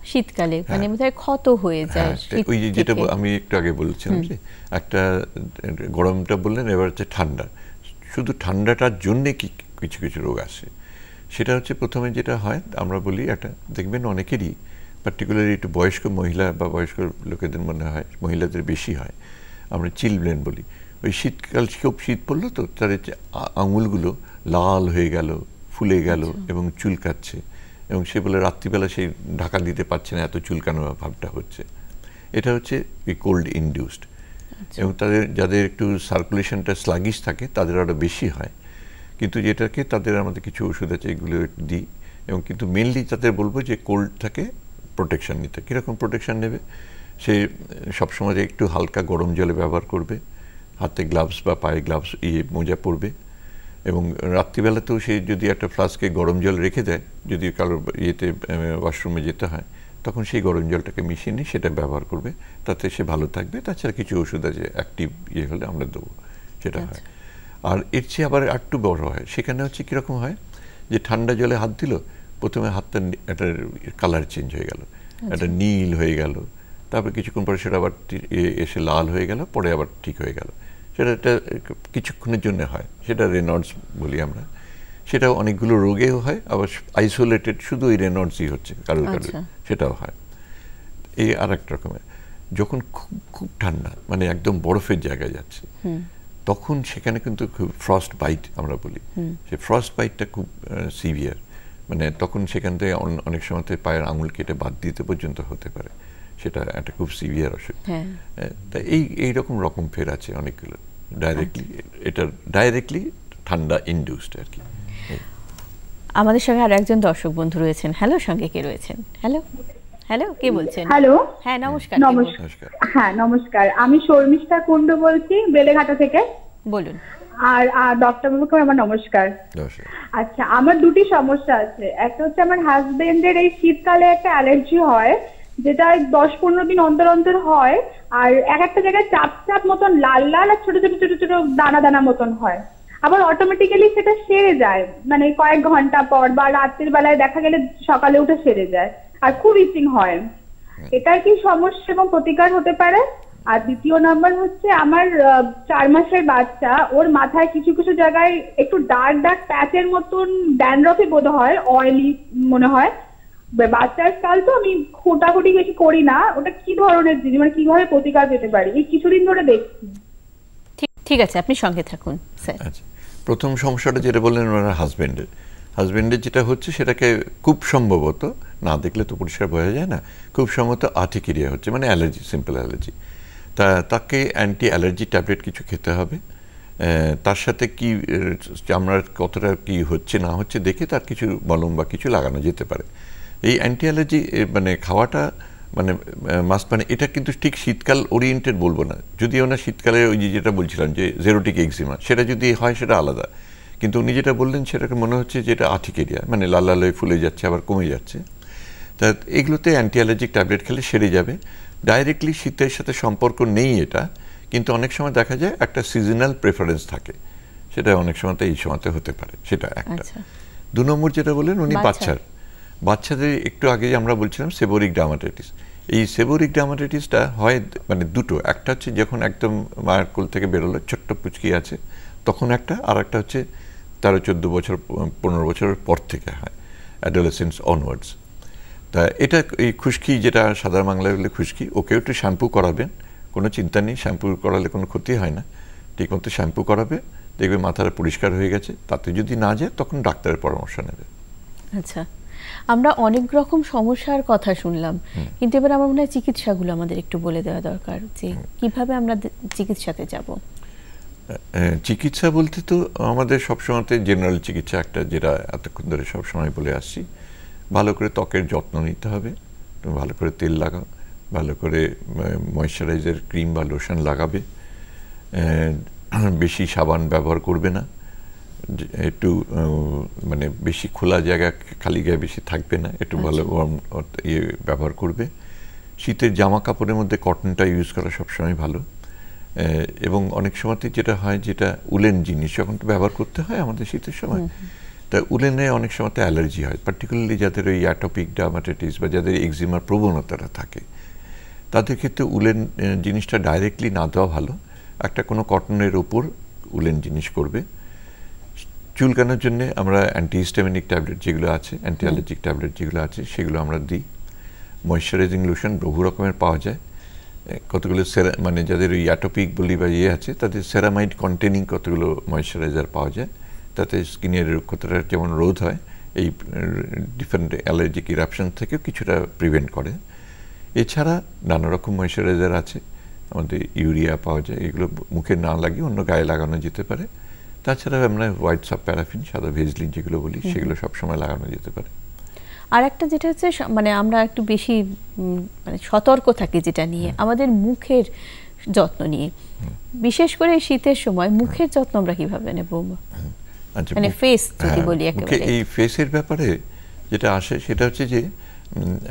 শীতকালে হ্যাঁ। মানে বোধহয় ক্ষত হয়ে যায় হ্যাঁ, ওই যেটা আমি একটু আগে বলেছিলাম যে একটা গরমটা বললেন এবার হচ্ছে ঠান্ডা শুধু ঠান্ডাটার জন্যে কি কিছু কিছু রোগ আসে সেটা হচ্ছে প্রথমে যেটা হয় আমরা বলি একটা দেখবেন অনেকেরই পার্টিকুলারলি একটু বয়স্ক মহিলা বা বয়স্ক লোকেদের মনে হয় মহিলাদের বেশি হয় আমরা চিলব্লেন বলি ওই শীতকাল খুব শীত পড়লো তো তাদের আঙুলগুলো লাল হয়ে গেল ফুলে গেল আচ্ছা। এবং চুলকাচ্ছে এবং সে বলে রাত্রিবেলা সেই ঢাকা দিতে পারছে না এত চুলকানো ভাবটা হচ্ছে এটা হচ্ছে এই কোল্ড ইনডিউসড এবং তাদের যাদের একটু সার্কুলেশনটা স্লাগিস থাকে তাদের আরও বেশি হয় কিন্তু যেটাকে তাদের আমাদের কিছু ওষুধ আছে এগুলো দিই এবং কিন্তু মেনলি তাদের বলবো যে কোল্ড থাকে প্রোটেকশান নিতে কীরকম প্রোটেকশান নেবে সে সবসময় একটু হালকা গরম জলে ব্যবহার করবে হাতে গ্লাভস বা পায়ে গ্লাভস ইয়ে মোজা পরবে এবং রাত্রিবেলাতেও সে যদি একটা ফ্লাস্কে গরম জল রেখে দেয় যদি কারোর ইয়েতে ওয়াশরুমে যেতে হয় তখন সেই গরম জলটাকে মিশিয়ে নিয়ে সেটা ব্যবহার করবে তাতে সে ভালো থাকবে তাছাড়া কিছু ওষুধ আছে অ্যাক্টিভ ইয়ে হলে আমরা দেবো সেটা হয় আচ্ছা। আর এর চেয়ে আবার একটু বড় হয় সেখানে হচ্ছে কীরকম হয় যে ঠান্ডা জলে হাত দিল প্রথমে হাতটা একটা কালার চেঞ্জ হয়ে গেল আচ্ছা। একটা নীল হয়ে গেল তারপরে কিছুক্ষণ পরে সেটা আবার এসে লাল হয়ে গেল পরে আবার ঠিক হয়ে গেল সেটা একটা কিছুক্ষণের জন্য হয় সেটা রেনর্ডস বলি আমরা সেটা অনেকগুলো রোগেও হয় আবার আইসোলেটেড শুধু এই রেনর্ডসই হচ্ছে কারোর কারোর আচ্ছা। সেটাও হয় এই আর এক রকমের যখন খুব খুব ঠান্ডা মানে একদম বরফের জায়গায় যাচ্ছে তখন সেখানে কিন্তু খুব ফ্রস্ট বাইট আমরা বলি সে ফ্রস্ট বাইটটা খুব সিভিয়ার মানে তখন সেখান থেকে অনেক সময় পায়ের আঙুল কেটে বাদ দিতে পর্যন্ত হতে পারে সেটা একটা খুব সিভিয়ার অসুখ হ্যাঁ। হ্যাঁ, তা এই এইরকম রকম ফের আছে অনেকগুলো ডাইরেক্টলি এটা ডাইরেক্টলি ঠান্ডা ইনডিউসড আর কি আমাদের সঙ্গে আর একজন দর্শক বন্ধু রয়েছেন হ্যালো সঙ্গে কে রয়েছেন হ্যালো হ্যালো কে বলছেন হ্যালো হ্যাঁ নমস্কার নমস্কার হ্যাঁ নমস্কার আমি শর্মিষ্ঠা কুণ্ডু বলছি বেলেঘাটা থেকে বলুন আর ডক্টর বাবুকে আমার নমস্কার আচ্ছা আমার দুটি সমস্যা আছে একটা হচ্ছে আমার হাজবেন্ডের এই শীতকালে একটা অ্যালার্জি হয় যেটা দশ পনেরো দিন অন্তর অন্তর হয় আর এক একটা জায়গায় চাপ চাপ মতন লাল লাল আর ছোট ছোট ছোট ছোট দানা দানা মতন হয় আবার অটোমেটিক্যালি সেটা সেরে যায় মানে কয়েক ঘন্টা পর বা রাতের বেলায় দেখা গেলে সকালে উঠে সেরে যায় আর খুব ইচিং হয় এটার কি সমস্যা এবং প্রতিকার হতে পারে আর দ্বিতীয় নাম্বার হচ্ছে আমার চার মাসের বাচ্চা ওর মাথায় কিছু কিছু জায়গায় একটু ডার্ক ডার্ক প্যাচের মতন ড্যানড্রফে বোধ হয় অয়েলি মনে হয় বাচ্চার কাল তো আমি খোটাখুটি বেশি করি না ওটা কি ধরনের জিনিস মানে কিভাবে প্রতিকার পেতে পারি এই কিছুদিন ধরে দেখছি ঠিক আছে আপনি সঙ্গে থাকুন স্যার আচ্ছা, প্রথম সমস্যাটা যেটা বললেন ওনার হাজবেন্ডের হাজবেন্ডের যেটা হচ্ছে সেটাকে খুব সম্ভবত না দেখলে তো পরিষ্কার বোঝা যায় না খুব সম্ভবত এরিয়া হচ্ছে মানে অ্যালার্জি সিম্পল অ্যালার্জি তা তাকে অ্যান্টি অ্যালার্জি ট্যাবলেট কিছু খেতে হবে তার সাথে কি চামড়ার কতটা কি হচ্ছে না হচ্ছে দেখে তার কিছু মলম বা কিছু লাগানো যেতে পারে এই অ্যান্টি অ্যালার্জি মানে খাওয়াটা মানে মাস মানে এটা কিন্তু ঠিক শীতকাল ওরিয়েন্টেড বলবো না যদি ওনার শীতকালে ওই যেটা বলছিলাম যে জেরোটিক এক্সিমা সেটা যদি হয় সেটা আলাদা কিন্তু উনি যেটা বললেন সেটাকে মনে হচ্ছে যে এটা আঠিকেরিয়া মানে লাল লাল হয়ে ফুলে যাচ্ছে আবার কমে যাচ্ছে তা এগুলোতে অ্যান্টি অ্যালার্জিক ট্যাবলেট খেলে সেরে যাবে ডাইরেক্টলি শীতের সাথে সম্পর্ক নেই এটা কিন্তু অনেক সময় দেখা যায় একটা সিজনাল প্রেফারেন্স থাকে সেটা অনেক সময়তে এই সময়তে হতে পারে সেটা একটা আচ্ছা। দু নম্বর যেটা বললেন উনি বাচ্চার বাচ্চাদের একটু আগে আমরা বলছিলাম সেবরিক ডার্মাটাইটিস এই সেবরিক ডার্মাটাইটিসটা হয় মানে দুটো একটা হচ্ছে যখন একদম মায়ের কোল থেকে বেরোলো ছোট্ট পুচকি আছে তখন একটা আর একটা হচ্ছে তেরো চোদ্দ বছর পনেরো বছরের পর থেকে হয় অ্যাডোলেসেন্স অনওয়ার্ডস তা এটা এই খুশকি যেটা সাধারণ বাংলায় বলে খুশকি ওকে একটু শ্যাম্পু করাবেন কোনো চিন্তা নেই শ্যাম্পু করালে কোনো ক্ষতি হয় না ঠিকমতো শ্যাম্পু করাবে দেখবে মাথাটা পরিষ্কার হয়ে গেছে তাতে যদি না যায় তখন ডাক্তারের পরামর্শ নেবে আচ্ছা আমরা অনেক রকম সমস্যার কথা শুনলাম কিন্তু এবার আমার মনে হয় চিকিৎসাগুলো আমাদের একটু বলে দেওয়া দরকার যে কিভাবে আমরা চিকিৎসাতে যাব চিকিৎসা বলতে তো আমাদের সবসময়তে জেনারেল চিকিৎসা একটা যেটা এতক্ষণ ধরে সবসময় বলে আসছি ভালো করে ত্বকের যত্ন নিতে হবে তুমি ভালো করে তেল লাগাও ভালো করে ময়শ্চারাইজার ক্রিম বা লোশন লাগাবে বেশি সাবান ব্যবহার করবে না একটু মানে বেশি খোলা জায়গা খালি গায়ে বেশি থাকবে না একটু আচ্ছা। ভালো ওয়ার্ম ইয়ে ব্যবহার করবে শীতের জামা কাপড়ের মধ্যে কটনটা ইউজ করা সবসময় ভালো এবং অনেক সময়তে যেটা হয় যেটা উলেন জিনিস যখন তো ব্যবহার করতে হয় আমাদের শীতের সময় তা উলেনে অনেক সময়তে অ্যালার্জি হয় পার্টিকুলারলি যাদের ওই অ্যাটোপিক ডার্মাটাইটিস বা যাদের এক্সিমার প্রবণতাটা থাকে তাদের ক্ষেত্রে উলেন জিনিসটা ডাইরেক্টলি না দেওয়া ভালো একটা কোনো কটনের ওপর উলেন জিনিস করবে চুলকানোর জন্য আমরা অ্যান্টিহিস্টামিনিক ট্যাবলেট যেগুলো আছে অ্যান্টি অ্যালার্জিক ট্যাবলেট যেগুলো আছে সেগুলো আমরা দিই ময়শ্চারাইজিং লোশন বহু রকমের পাওয়া যায় কতগুলো সেরা মানে যাদের ওই অ্যাটোপিক বলি বা ইয়ে আছে তাদের সেরামাইড কন্টেনিং কতগুলো ময়শ্চারাইজার পাওয়া যায় তাতে স্কিনের রক্ষতাটা যেমন রোধ হয় এই ডিফারেন্ট অ্যালার্জিক ইরাপশন থেকেও কিছুটা প্রিভেন্ট করে এছাড়া নানা রকম ময়শ্চারাইজার আছে আমাদের ইউরিয়া পাওয়া যায় এগুলো মুখে না লাগিয়ে অন্য গায়ে লাগানো যেতে পারে তাছাড়া আমরা হোয়াইট সাব প্যারাফিন সাদা ভেজলিন যেগুলো বলি সেগুলো সবসময় লাগানো যেতে পারে আর একটা যেটা হচ্ছে মানে আমরা একটু বেশি মানে সতর্ক থাকি যেটা নিয়ে আমাদের মুখের যত্ন নিয়ে বিশেষ করে শীতের সময় মুখের যত্ন আমরা কিভাবে নেব আচ্ছা, মানে ফেস যদি হ্যাঁ, বলি একেবারে এই ফেসের ব্যাপারে যেটা আসে সেটা হচ্ছে যে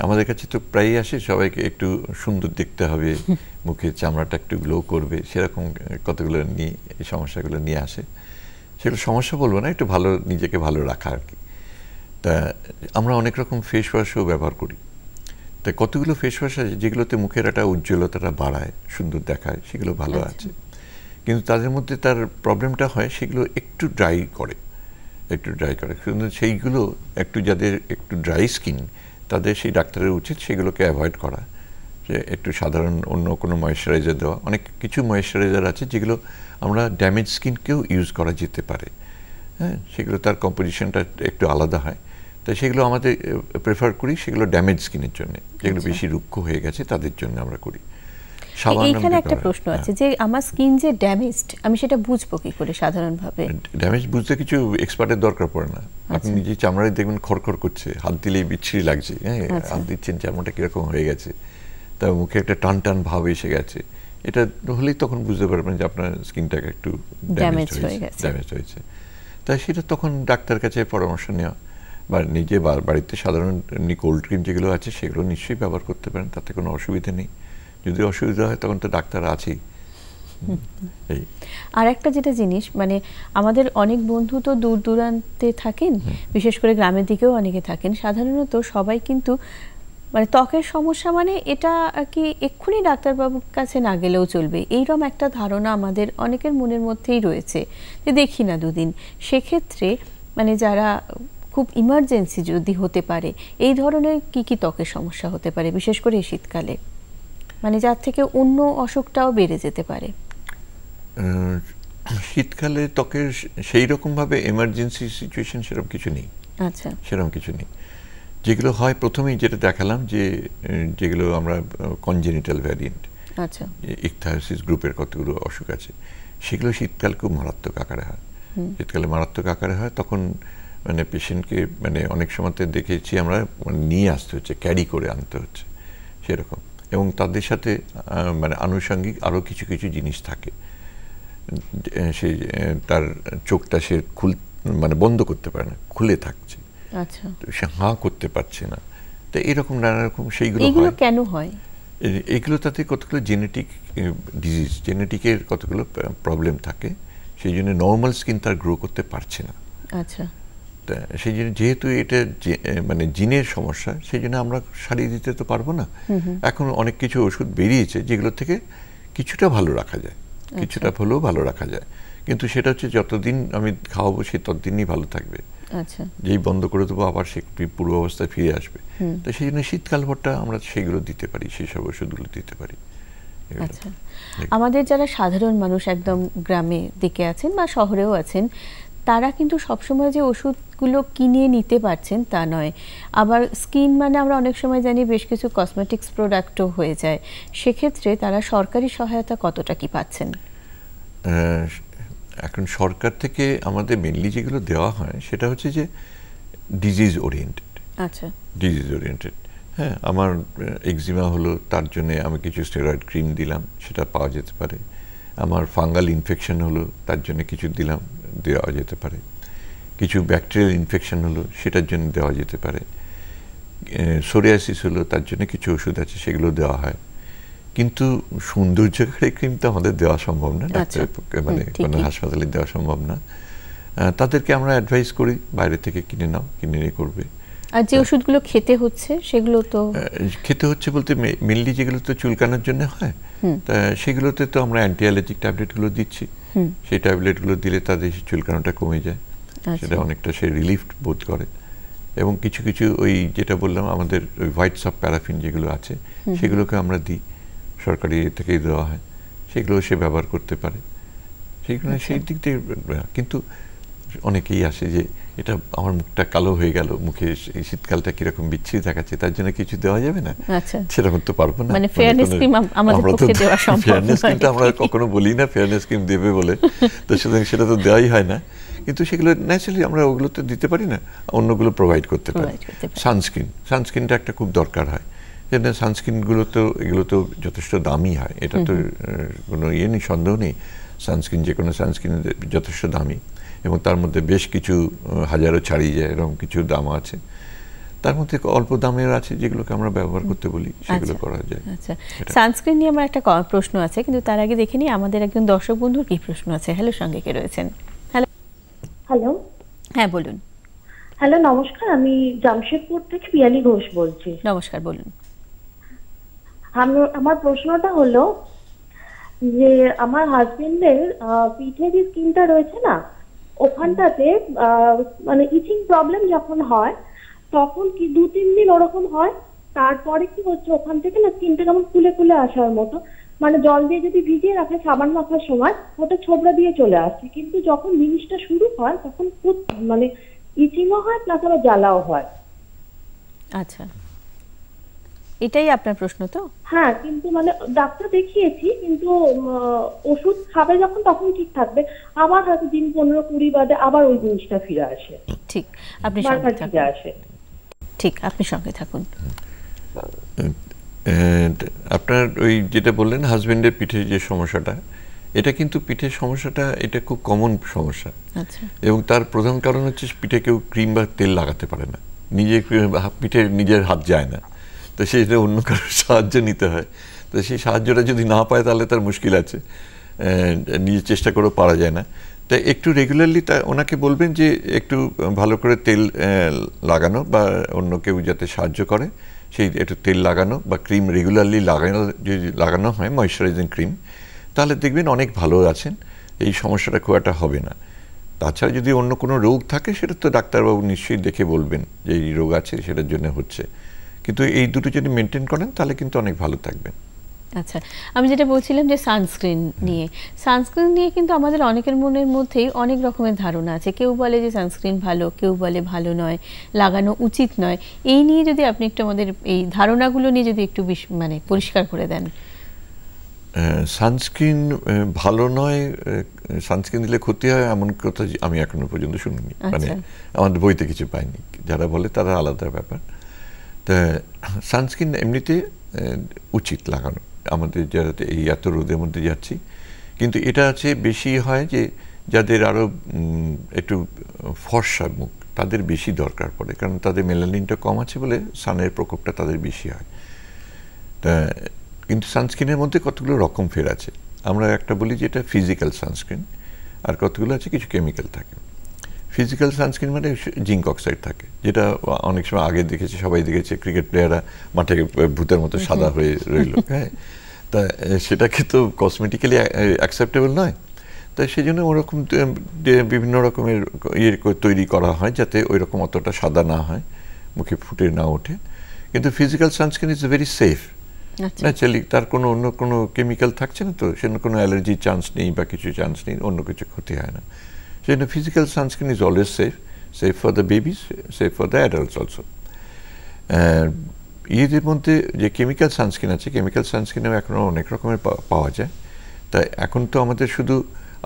আমাদের কাছে তো প্রায়ই আসে সবাইকে একটু সুন্দর দেখতে হবে (laughs) মুখের চামড়াটা একটু গ্লো করবে সেরকম কতগুলো নিয়ে এই সমস্যাগুলো নিয়ে আসে সেগুলো সমস্যা বলবো না একটু ভালো নিজেকে ভালো রাখা আর কি তা আমরা অনেক রকম ফেস ওয়াশও ব্যবহার করি তা কতগুলো ফেস ওয়াশ আছে যেগুলোতে মুখের একটা উজ্জ্বলতাটা বাড়ায় সুন্দর দেখায় সেগুলো ভালো আচ্ছা। আছে কিন্তু তাদের মধ্যে তার প্রবলেমটা হয় সেগুলো একটু ড্রাই করে একটু ড্রাই করে কিন্তু সেইগুলো একটু যাদের একটু ড্রাই স্কিন তাদের সেই ডাক্তারের উচিত সেগুলোকে অ্যাভয়েড করা যে একটু সাধারণ অন্য কোনো ময়েশ্চারাইজার দেওয়া অনেক কিছু ময়েশ্চারাইজার আছে যেগুলো আমরা ড্যামেজ স্কিনকেও ইউজ করা যেতে পারে হ্যাঁ সেগুলো তার কম্পোজিশনটা একটু আলাদা হয় তাই সেগুলো আমাদের প্রেফার করি সেগুলো ড্যামেজ স্কিনের জন্য যেগুলো আচ্ছা। বেশি রুক্ষ হয়ে গেছে তাদের জন্য আমরা করি এখানে একটা প্রশ্ন হ্যাঁ। আছে যে আমার স্কিন যে ড্যামেজড আমি সেটা বুঝবো কি করে সাধারণভাবে ড্যামেজ বুঝতে কিছু এক্সপার্টের দরকার পড়ে না আপনি আচ্ছা। নিজে চামড়ায় দেখবেন খড়খড় করছে হাত দিলেই বিচ্ছিরি লাগছে হ্যাঁ আচ্ছা। হাত দিচ্ছেন চামড়াটা কিরকম হয়ে গেছে তার মুখে একটা টান টান ভাব এসে গেছে এটা হলেই তখন বুঝতে পারবেন যে আপনার স্কিনটাকে একটু ড্যামেজ হয়েছে ড্যামেজ হয়েছে তাই সেটা তখন ডাক্তার কাছে পরামর্শ নেওয়া বা নিজে বাড়িতে সাধারণ কোল্ড ক্রিম যেগুলো আছে সেগুলো নিশ্চয়ই ব্যবহার করতে পারেন তাতে কোনো অসুবিধা নেই যদি অসুবিধা হয় তখন তো ডাক্তার আছেই আর একটা যেটা জিনিস মানে আমাদের অনেক বন্ধু তো দূর দূরান্তে থাকেন বিশেষ করে গ্রামের দিকেও অনেকে থাকেন সাধারণত সবাই কিন্তু মানে ত্বকের সমস্যা মানে এটা আর কি এক্ষুনি ডাক্তারবাবুর কাছে না গেলেও চলবে এইরকম একটা ধারণা আমাদের অনেকের মনের মধ্যেই রয়েছে যে দেখি না দুদিন সেক্ষেত্রে মানে যারা খুব ইমার্জেন্সি যদি হতে পারে এই ধরনের কি কি ত্বকের সমস্যা হতে পারে বিশেষ করে শীতকালে মানে যার থেকে অন্য অসুখটাও বেড়ে যেতে পারে শীতকালে ত্বকের সেই রকমভাবে এমার্জেন্সি সিচুয়েশন সেরকম কিছু নেই আচ্ছা সেরকম কিছু নেই যেগুলো হয় প্রথমেই যেটা দেখালাম যে যেগুলো আমরা কনজেনিটাল ভ্যারিয়েন্ট আচ্ছা ইকথায়োসিস গ্রুপের কতগুলো অসুখ আছে সেগুলো শীতকাল খুব মারাত্মক আকারে হয় শীতকালে মারাত্মক আকারে হয় তখন মানে পেশেন্টকে মানে অনেক সময়তে দেখেছি আমরা মানে নিয়ে আসতে হচ্ছে ক্যারি করে আনতে হচ্ছে সেরকম এবং তাদের সাথে মানে আনুষঙ্গিক আরও কিছু কিছু জিনিস থাকে সে তার চোখটা সে খুল মানে বন্ধ করতে পারে না খুলে থাকছে আচ্ছা করতে পারছে না তো এরকম নানা রকম সেইগুলো এগুলো কেন হয় এগুলো তাতে কতগুলো জেনেটিক ডিজিজ জেনেটিকের কতগুলো প্রবলেম থাকে সেই জন্য নর্মাল স্কিন তার গ্রো করতে পারছে না আচ্ছা সেই জন্য যেহেতু এটা মানে জিনের সমস্যা সেই জন্য আমরা সারিয়ে দিতে তো পারবো না এখন অনেক কিছু ওষুধ বেরিয়েছে যেগুলো থেকে কিছুটা ভালো রাখা যায় কিছুটা হলেও আচ্ছা। ভালো রাখা যায় কিন্তু সেটা হচ্ছে যতদিন আমি খাওয়াবো সে ততদিনই ভালো থাকবে আচ্ছা। যেই বন্ধ করে দেবো আবার সে পূর্ব অবস্থায় ফিরে আসবে তো সেই জন্য শীতকাল ভরটা আমরা সেগুলো দিতে পারি সেসব ওষুধগুলো দিতে পারি আচ্ছা আমাদের যারা সাধারণ মানুষ একদম গ্রামে দিকে আছেন বা শহরেও আছেন তারা কিন্তু সবসময় যে ওষুধগুলো কিনে নিতে পারছেন তা নয় আবার স্কিন মানে আমরা অনেক সময় জানি বেশ কিছু কসমেটিক্স প্রোডাক্টও হয়ে যায় সেক্ষেত্রে তারা সরকারি সহায়তা কতটা কি পাচ্ছেন এখন সরকার থেকে আমাদের মেনলি যেগুলো দেওয়া হয় সেটা হচ্ছে যে ডিজিজ ওরিয়েন্টেড আচ্ছা ডিজিজ ওরিয়েন্টেড হ্যাঁ আমার এক্সিমা হলো তার জন্য আমি কিছু স্টেরয়েড ক্রিম দিলাম সেটা পাওয়া যেতে পারে আমার ফাঙ্গাল ইনফেকশন হলো তার জন্য কিছু দিলাম দেওয়া যেতে পারে কিছু ব্যাকটেরিয়াল ইনফেকশন হলো সেটার জন্য দেওয়া যেতে পারে সোরিয়াসিস হলো তার জন্য কিছু ওষুধ আছে সেগুলো দেওয়া হয় কিন্তু সৌন্দর্যকারী ক্রিম তো আমাদের দেওয়া সম্ভব না আচ্ছা। ডাক্তারের মানে কোনো হাসপাতালে দেওয়া সম্ভব না তাদেরকে আমরা অ্যাডভাইস করি বাইরে থেকে কিনে নাও কিনে নিয়ে করবে আর যে ওষুধগুলো খেতে হচ্ছে সেগুলো তো খেতে হচ্ছে বলতে মেনলি যেগুলো তো চুলকানোর জন্য হয় তা সেগুলোতে তো আমরা অ্যান্টি অ্যালার্জিক ট্যাবলেটগুলো দিচ্ছি সেই ট্যাবলেটগুলো দিলে তাদের সেই চুলকানোটা কমে যায় আচ্ছা। সেটা অনেকটা সে রিলিফ বোধ করে এবং কিছু কিছু ওই যেটা বললাম আমাদের ওই হোয়াইটস অফ প্যারাফিন যেগুলো আছে সেগুলোকে আমরা দিই সরকারি থেকেই দেওয়া হয় সেগুলো সে ব্যবহার করতে পারে সেগুলো আচ্ছা। সেই দিক থেকে কিন্তু অনেকেই আসে যে এটা আমার মুখটা কালো হয়ে গেল মুখে এই শীতকালটা কিরকম বিচ্ছিরি দেখাচ্ছে তার জন্য কিছু দেওয়া যাবে না আচ্ছা। সেরকম তো পারবো না মানে ফেয়ারনেস ক্রিম আমাদের পক্ষে দেওয়া সম্ভব ফেয়ারনেস ক্রিমটা আমরা কখনো বলি না ফেয়ারনেস ক্রিম দেবে বলে তো সুতরাং সেটা তো দেওয়াই হয় না কিন্তু সেগুলো ন্যাচারালি আমরা ওগুলো তো দিতে পারি না অন্যগুলো প্রোভাইড করতে পারি সানস্ক্রিন সানস্ক্রিনটা একটা খুব দরকার হয় যেটা সানস্ক্রিনগুলো তো এগুলো তো যথেষ্ট দামি হয় এটা তো কোনো ইয়ে নেই সন্দেহ নেই সানস্ক্রিন যে কোনো সানস্ক্রিন যথেষ্ট দামি এবং তার মধ্যে বেশ কিছু হাজারও ছাড়িয়ে যায় এরকম কিছু দাম আছে তার মধ্যে অল্প দামের আছে যেগুলোকে আমরা ব্যবহার করতে বলি সেগুলো আচ্ছা, করা যায় আচ্ছা সানস্ক্রিন নিয়ে আমার একটা প্রশ্ন আছে কিন্তু তার আগে দেখে নিই আমাদের একজন দর্শক বন্ধুর কি প্রশ্ন আছে হ্যালো সঙ্গে কে রয়েছেন হ্যালো হ্যালো হ্যাঁ বলুন হ্যালো নমস্কার আমি জামশেদপুর থেকে পিয়ালি ঘোষ বলছি নমস্কার বলুন আমি আমার প্রশ্নটা হলো যে আমার হাজবেন্ডের পিঠে যে স্কিনটা রয়েছে না ওখানটাতে মানে ইচিং প্রবলেম যখন হয় তখন কি দু তিন দিন ওরকম হয় তারপরে কি হচ্ছে ওখান থেকে না স্কিনটা কেমন ফুলে ফুলে আসার মতো মানে জল দিয়ে যদি ভিজিয়ে রাখে সাবান মাখার সময় ওটা ছোবড়া দিয়ে চলে আসছে কিন্তু যখন জিনিসটা শুরু হয় তখন খুব মানে ইচিংও হয় প্লাস আবার জ্বালাও হয় আচ্ছা এটাই আপনার প্রশ্ন তো হ্যাঁ কিন্তু মানে ডাক্তার দেখিয়েছি কিন্তু ওষুধ খাবে যখন তখন ঠিক থাকবে আবার হয়তো দিন পনেরো কুড়ি বাদে আবার ওই জিনিসটা ফিরে আসে ঠিক আপনি সঙ্গে আসে ঠিক আপনি সঙ্গে থাকুন আপনার ওই যেটা বললেন হাজবেন্ডের পিঠে যে সমস্যাটা এটা কিন্তু পিঠের সমস্যাটা এটা খুব কমন সমস্যা আচ্ছা। এবং তার প্রধান কারণ হচ্ছে পিঠে কেউ ক্রিম বা তেল লাগাতে পারে না নিজের পিঠে নিজের হাত যায় না তো সেটা অন্য কারোর সাহায্য নিতে হয় তো সেই সাহায্যটা যদি না পায় তাহলে তার মুশকিল আছে নিজের চেষ্টা করেও পারা যায় না তাই একটু রেগুলারলি তা ওনাকে বলবেন যে একটু ভালো করে তেল লাগানো বা অন্য কেউ যাতে সাহায্য করে সেই একটু তেল লাগানো বা ক্রিম রেগুলারলি লাগানো যদি লাগানো হয় ময়শ্চারাইজিং ক্রিম তাহলে দেখবেন অনেক ভালো আছেন এই সমস্যাটা খুব একটা হবে না তাছাড়া যদি অন্য কোনো রোগ থাকে সেটা তো ডাক্তারবাবু নিশ্চয়ই দেখে বলবেন যে এই রোগ আছে সেটার জন্য হচ্ছে কিন্তু এই দুটো যদি মেনটেন করেন তাহলে কিন্তু অনেক ভালো থাকবেন আচ্ছা আমি যেটা বলছিলাম যে সানস্ক্রিন নিয়ে সানস্ক্রিন নিয়ে কিন্তু আমাদের অনেকের মনের মধ্যেই অনেক রকমের ধারণা আছে কেউ বলে যে সানস্ক্রিন ভালো কেউ বলে ভালো নয় লাগানো উচিত নয় এই নিয়ে যদি আপনি একটু আমাদের এই ধারণাগুলো নিয়ে যদি একটু মানে পরিষ্কার করে দেন সানস্ক্রিন ভালো নয় সানস্ক্রিন দিলে ক্ষতি হয় এমন কথা আমি এখনো পর্যন্ত শুনিনি মানে আচ্ছা। আমাদের বইতে কিছু পাইনি যারা বলে তারা আলাদা ব্যাপার তা সানস্ক্রিন এমনিতে উচিত লাগানো আমাদের যারা এই এত রোদের মধ্যে যাচ্ছি কিন্তু এটা আছে বেশি হয় যে যাদের আরও একটু ফর্সা মুখ তাদের বেশি দরকার পড়ে কারণ তাদের মেলানিনটা কম আছে বলে সানের প্রকোপটা তাদের বেশি হয় তা কিন্তু সানস্ক্রিনের মধ্যে কতগুলো রকম ফের আছে আমরা একটা বলি যে এটা ফিজিক্যাল সানস্ক্রিন আর কতগুলো আছে কিছু কেমিক্যাল থাকে ফিজিক্যাল সানস্ক্রিন মানে জিঙ্ক অক্সাইড থাকে যেটা অনেক সময় আগে দেখেছি সবাই দেখেছে ক্রিকেট প্লেয়াররা মাঠে ভূতের মতো সাদা হয়ে রইল হ্যাঁ তা সেটাকে তো কসমেটিক্যালি অ্যাকসেপ্টেবল নয় তাই সেই জন্য ওরকম বিভিন্ন রকমের ইয়ে তৈরি করা হয় যাতে ওই রকম অতটা সাদা না হয় মুখে ফুটে না ওঠে কিন্তু physical sunscreen is very safe naturally তার কোনো অন্য কোনো কেমিক্যাল থাকছে না তো সেজন্য কোনো অ্যালার্জির চান্স নেই বা কিছু চান্স নেই অন্য কিছু ক্ষতি হয় না So, you know, physical sunscreen is always safe, safe for the babies, safe for the adults also. Uh, এদের মধ্যে যে কেমিক্যাল সানস্ক্রিন আছে কেমিক্যাল সানস্ক্রিনেও এখনও অনেক রকমের পাওয়া যায় তাই এখন তো আমাদের শুধু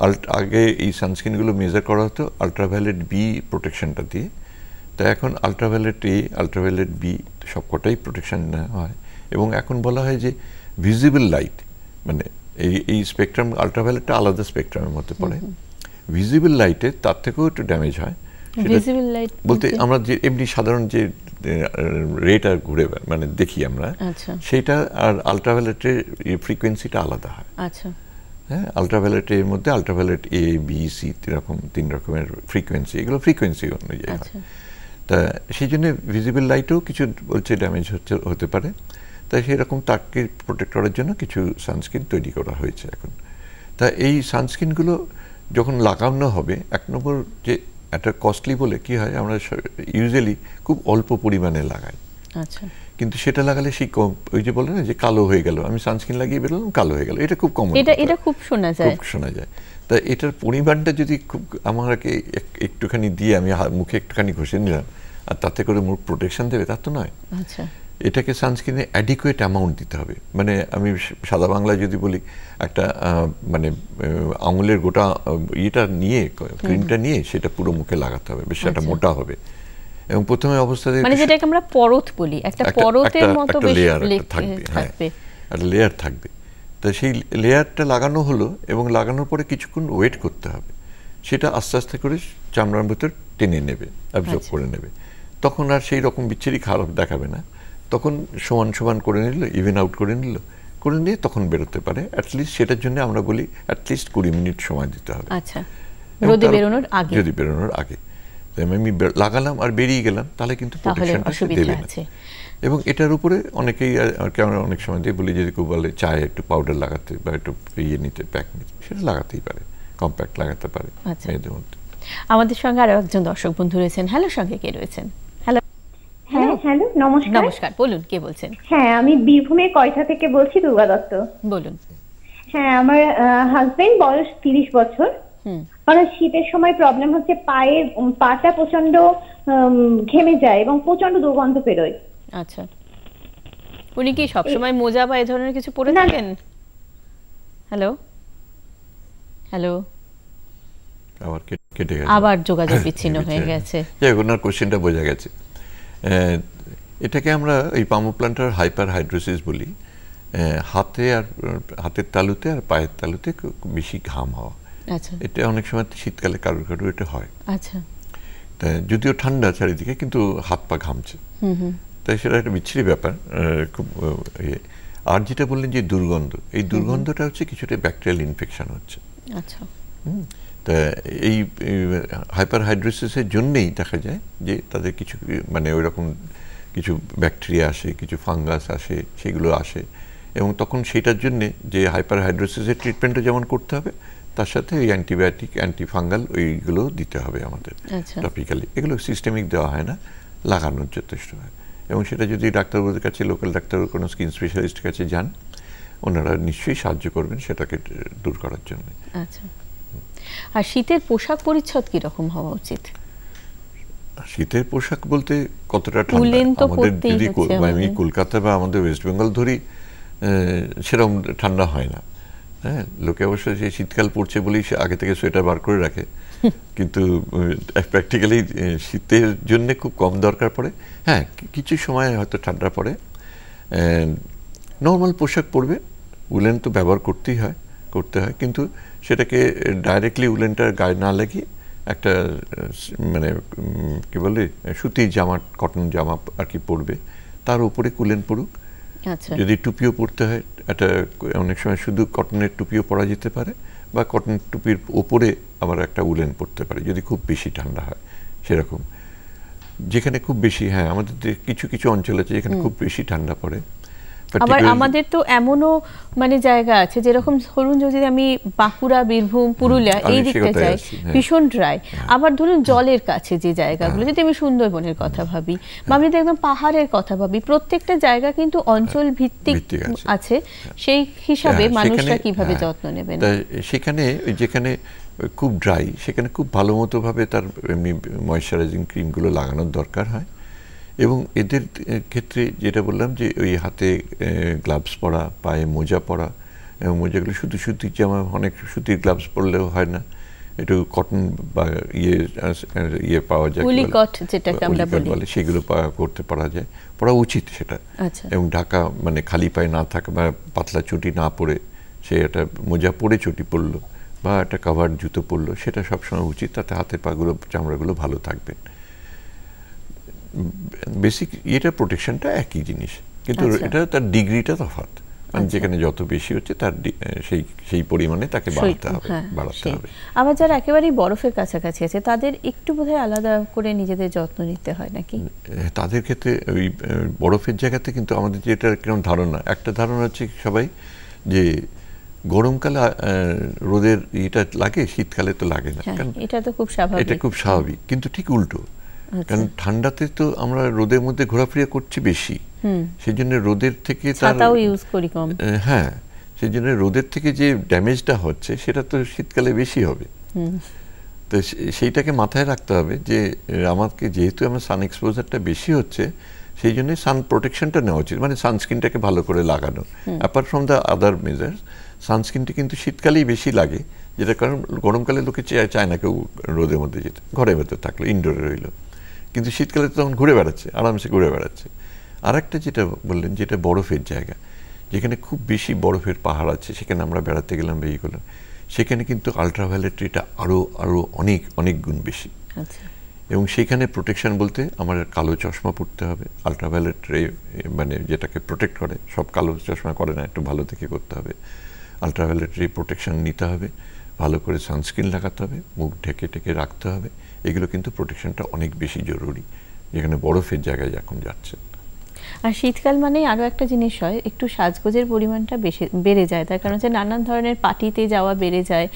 আল্ট আগে এই সানস্ক্রিনগুলো মেজার করা হতো আলট্রাভায়োলেট বি প্রোটেকশনটা দিয়ে তাই এখন আলট্রাভায়োলেট এ আলট্রাভায়োলেট বি সবকটাই প্রোটেকশন হয় এবং এখন বলা হয় যে ভিজিবল লাইট মানে এই এই স্পেকট্রাম আলট্রাভায়োলেটটা আলাদা স্পেকট্রামের মধ্যে পড়ে ভিজিবল লাইটে তার থেকেও একটু ড্যামেজ হয় ভিজিবল লাইট বলতে আমরা যে এমনি সাধারণ যে রেট আর ঘুরে মানে দেখি আমরা আচ্ছা। সেটা আর আলট্রাভায়োলেটের ফ্রিকোয়েন্সিটা আলাদা হয় আচ্ছা হ্যাঁ আলট্রাভায়োলেট মধ্যে আলট্রাভায়োলেট এ বি সি এরকম তিন রকমের ফ্রিকোয়েন্সি এগুলো ফ্রিকোয়েন্সি অনুযায়ী হয় আচ্ছা। তা সেই জন্য ভিজিবল লাইটেও কিছু বলছে ড্যামেজ হচ্ছে হতে পারে তা সেরকম তাকে প্রোটেক্ট করার জন্য কিছু সানস্ক্রিন তৈরি করা হয়েছে এখন তা এই সানস্ক্রিনগুলো গুলো যখন লাগানো হবে এক নম্বর যে একটা কস্টলি বলে কি হয় আমরা ইউজুয়ালি খুব অল্প পরিমাণে লাগাই আচ্ছা কিন্তু সেটা লাগালে সেই ওই যে বলে না যে কালো হয়ে গেল আমি সানস্ক্রিন লাগিয়ে বেরোলাম কালো হয়ে গেল এটা খুব কম এটা এটা খুব শোনা যায় খুব শোনা যায় তা এটার পরিমাণটা যদি খুব আমাকে একটুখানি দিয়ে আমি মুখে একটুখানি ঘষে নিলাম আর তাতে করে মুখ প্রোটেকশন দেবে তা তো নয় আচ্ছা এটাকে সানস্ক্রিনে অ্যাডিকুয়েট অ্যামাউন্ট দিতে হবে মানে আমি সাদা বাংলা যদি বলি একটা মানে আঙুলের গোটা ইয়েটা নিয়ে ক্রিমটা নিয়ে সেটা পুরো মুখে লাগাতে হবে বেশ একটা আচ্ছা। মোটা হবে এবং প্রথমে অবস্থাতে মানে যেটাকে আমরা পরত বলি একটা পরতের মতো লেয়ার থাকবে হ্যাঁ আর লেয়ার থাকবে তা সেই লেয়ারটা লাগানো হলো এবং লাগানোর পরে কিছুক্ষণ ওয়েট করতে হবে সেটা আস্তে আস্তে করে চামড়ার ভেতর টেনে নেবে অ্যাবজর্ব আচ্ছা। করে নেবে তখন আর সেই রকম বিচ্ছিরি খারাপ দেখাবে না তখন সমান সমান করে নিল ইভেন আউট করে নিল করে নিয়ে তখন বেরোতে পারে অ্যাটলিস্ট সেটার জন্য আমরা বলি অ্যাটলিস্ট কুড়ি মিনিট সময় দিতে হবে আচ্ছা রোদে বেরোনোর আগে যদি বেরোনোর আগে আমি লাগালাম আর বেরিয়ে গেলাম তাহলে কিন্তু দেবে না এবং এটার উপরে অনেকেই আর কি আমরা অনেক সময় দিয়ে বলি যদি কেউ বলে চায়ে একটু পাউডার লাগাতে বা একটু ইয়ে নিতে প্যাক নিতে সেটা লাগাতেই পারে কম্প্যাক্ট লাগাতে পারে আচ্ছা। মেয়েদের মধ্যে আমাদের সঙ্গে আরও একজন দর্শক বন্ধু রয়েছেন হ্যালো সঙ্গে কে রয়েছেন হ্যালো নমস্কার নমস্কার বলুন কে বলছেন হ্যাঁ আমি বীরভূমের কয়থা থেকে বলছি দুর্গা দত্ত বলুন হ্যাঁ আমার হাজবেন্ড বয়স তিরিশ বছর কারণ শীতের সময় প্রবলেম হচ্ছে পায়ের পাটা প্রচন্ড ঘেমে যায় এবং প্রচন্ড দুর্গন্ধ পেরোয় আচ্ছা উনি কি সবসময় মোজা বা এ ধরনের কিছু পরে থাকেন হ্যালো হ্যালো আবার যোগাযোগ বিচ্ছিন্ন (laughs) হয়ে গেছে ওনার কোশ্চেনটা বোঝা গেছে এটাকে আমরা এই পামো প্লান্টার হাইপার হাইড্রোসিস বলি হাতে আর হাতের তালুতে আর পায়ের তালুতে বেশি ঘাম হওয়া আচ্ছা। এটা অনেক সময় শীতকালে কারোর কারোর এটা হয় আচ্ছা যদিও ঠান্ডা চারিদিকে কিন্তু হাত পা ঘামছে তাই সেটা একটা বিচ্ছিরি ব্যাপার খুব ইয়ে। আর যেটা বললেন যে দুর্গন্ধ এই দুর্গন্ধটা হচ্ছে কিছুটা ব্যাকটেরিয়াল ইনফেকশন হচ্ছে আচ্ছা তা এই হাইপার হাইড্রোসিসের জন্যেই দেখা যায় যে তাদের কিছু মানে ওই রকম কিছু ব্যাকটেরিয়া আসে কিছু ফাঙ্গাস আসে সেগুলো আসে এবং তখন সেটার জন্যে যে হাইপার হাইড্রোসিসের ট্রিটমেন্টও যেমন করতে হবে তার সাথে ওই অ্যান্টিবায়োটিক অ্যান্টিফাঙ্গাল ওইগুলো দিতে হবে আমাদের টপিক্যালি আচ্ছা। এগুলো সিস্টেমিক দেওয়া হয় না লাগানোর যথেষ্ট হয় এবং সেটা যদি ডাক্তারবাবুদের কাছে লোকাল ডাক্তার কোনো স্কিন স্পেশালিস্টের কাছে যান ওনারা নিশ্চয়ই সাহায্য করবেন সেটাকে দূর করার জন্য আচ্ছা আর শীতের পোশাক পরিচ্ছদ কীরকম হওয়া উচিত শীতের পোশাক বলতে কতটা ঠান্ডা আমাদের যদি আমি কলকাতা বা আমাদের ওয়েস্ট বেঙ্গল ধরি সেরকম ঠান্ডা হয় না হ্যাঁ লোকে অবশ্য সে শীতকাল পড়ছে বলেই সে আগে থেকে সোয়েটার বার করে রাখে (laughs) কিন্তু প্র্যাকটিক্যালি শীতের জন্য খুব কম দরকার পড়ে হ্যাঁ কিছু সময় হয়তো ঠান্ডা পড়ে নর্মাল পোশাক পরবে উলেন তো ব্যবহার করতেই হয় করতে হয় কিন্তু সেটাকে ডাইরেক্টলি উলেনটার গায়ে না লাগিয়ে একটা মানে কি বলে সুতির জামা কটন জামা আর কি পরবে তার উপরে কুলেন পরুক আচ্ছা। যদি টুপিও পরতে হয় একটা অনেক সময় শুধু কটনের টুপিও পরা যেতে পারে বা কটন টুপির ওপরে আবার একটা উলেন পরতে পারে যদি খুব বেশি ঠান্ডা হয় সেরকম যেখানে খুব বেশি হ্যাঁ আমাদের কিছু কিছু অঞ্চল আছে যেখানে খুব বেশি ঠান্ডা পড়ে আবার আমাদের তো এমনও মানে জায়গা আছে যেরকম ধরুন যদি আমি বাঁকুড়া বীরভূম পুরুলিয়া এই দিকে যাই হ্যাঁ। ভীষণ ড্রাই হ্যাঁ। আবার ধরুন জলের কাছে যে জায়গাগুলো হ্যাঁ। যদি আমি সুন্দরবনের কথা ভাবি বা আমি যদি একদম পাহাড়ের কথা ভাবি প্রত্যেকটা জায়গা কিন্তু অঞ্চল ভিত্তিক আছে সেই হিসাবে মানুষরা কিভাবে যত্ন নেবেন সেখানে যেখানে খুব ড্রাই সেখানে খুব ভালো মতো ভাবে তার ময়শ্চারাইজিং ক্রিমগুলো লাগানোর দরকার হয় এবং এদের ক্ষেত্রে যেটা বললাম যে ওই হাতে গ্লাভস পরা পায়ে মোজা পরা এবং মোজাগুলো শুধু সুতির জামা অনেক সুতির গ্লাভস পরলেও হয় না একটু কটন বা ইয়ে ইয়ে পাওয়া যায় বলে সেগুলো করতে পারা যায় পরা উচিত সেটা আচ্ছা। এবং ঢাকা মানে খালি পায়ে না থাকে বা পাতলা চটি না পরে সে একটা মোজা পরে চটি পরলো বা একটা কাভার জুতো পরলো সেটা সবসময় উচিত তাতে হাতের পাগুলো চামড়াগুলো ভালো থাকবে বেসিক এটা প্রোটেকশনটা একই জিনিস কিন্তু আচ্ছা। এটা তার ডিগ্রিটা তফাৎ মানে আচ্ছা। যেখানে যত বেশি হচ্ছে তার সেই সেই পরিমাণে তাকে বাড়াতে হবে হ্যাঁ, বাড়াতে হবে আবার যারা একেবারেই বরফের কাছাকাছি আছে তাদের একটু বোধহয় আলাদা করে নিজেদের যত্ন নিতে হয় নাকি তাদের ক্ষেত্রে ওই বরফের জায়গাতে কিন্তু আমাদের যেটা কিরকম ধারণা একটা ধারণা হচ্ছে সবাই যে গরমকালে রোদের এটা লাগে শীতকালে তো লাগে না হ্যাঁ, এটা তো খুব স্বাভাবিক এটা খুব স্বাভাবিক কিন্তু ঠিক উল্টো আচ্ছা। কারণ ঠান্ডাতে তো আমরা রোদের মধ্যে ঘোরাফেরা করছি বেশি সেই জন্য রোদের থেকে ছাতাও ইউজ করি কম হ্যাঁ সেই জন্য রোদের থেকে যে ড্যামেজটা হচ্ছে সেটা তো শীতকালে বেশি হবে তো সেইটাকে মাথায় রাখতে হবে যে আমাকে যেহেতু আমার সান এক্সপোজারটা বেশি হচ্ছে সেই জন্য সান প্রোটেকশনটা নেওয়া উচিত মানে সানস্ক্রিনটাকে ভালো করে লাগানো apart from the other measure সানস্ক্রিনটা কিন্তু শীতকালেই বেশি লাগে যেটা কারণ গরমকালে লোকে চায় না কেউ রোদের মধ্যে যেতে ঘরের ভেতর থাকলো ইনডোরে রইলো কিন্তু শীতকালে তো তখন ঘুরে বেড়াচ্ছে আরামসে ঘুরে বেড়াচ্ছে আর একটা যেটা বললেন যেটা বরফের জায়গা যেখানে খুব বেশি বরফের পাহাড় আছে সেখানে আমরা বেড়াতে গেলাম বেই করলাম সেখানে কিন্তু আলট্রাভায়োলেট রেটা আরও আরও অনেক অনেক গুণ বেশি আচ্ছা। এবং সেখানে প্রোটেকশন বলতে আমার কালো চশমা পরতে হবে আলট্রাভায়োলেট রে মানে যেটাকে প্রোটেক্ট করে সব কালো চশমা করে না একটু ভালো থেকে করতে হবে আলট্রাভায়োলেট রে প্রোটেকশন নিতে হবে ভালো করে সানস্ক্রিন লাগাতে হবে মুখ ঢেকে ঢেকে রাখতে হবে এগুলো কিন্তু প্রোটেকশনটা অনেক বেশি জরুরি যেখানে বরফের জায়গায় এখন যাচ্ছে আর শীতকাল মানে আরও একটা জিনিস হয় একটু সাজগোজের পরিমাণটা বেশি বেড়ে যায় তার কারণ হচ্ছে নানান ধরনের পার্টিতে যাওয়া বেড়ে যায়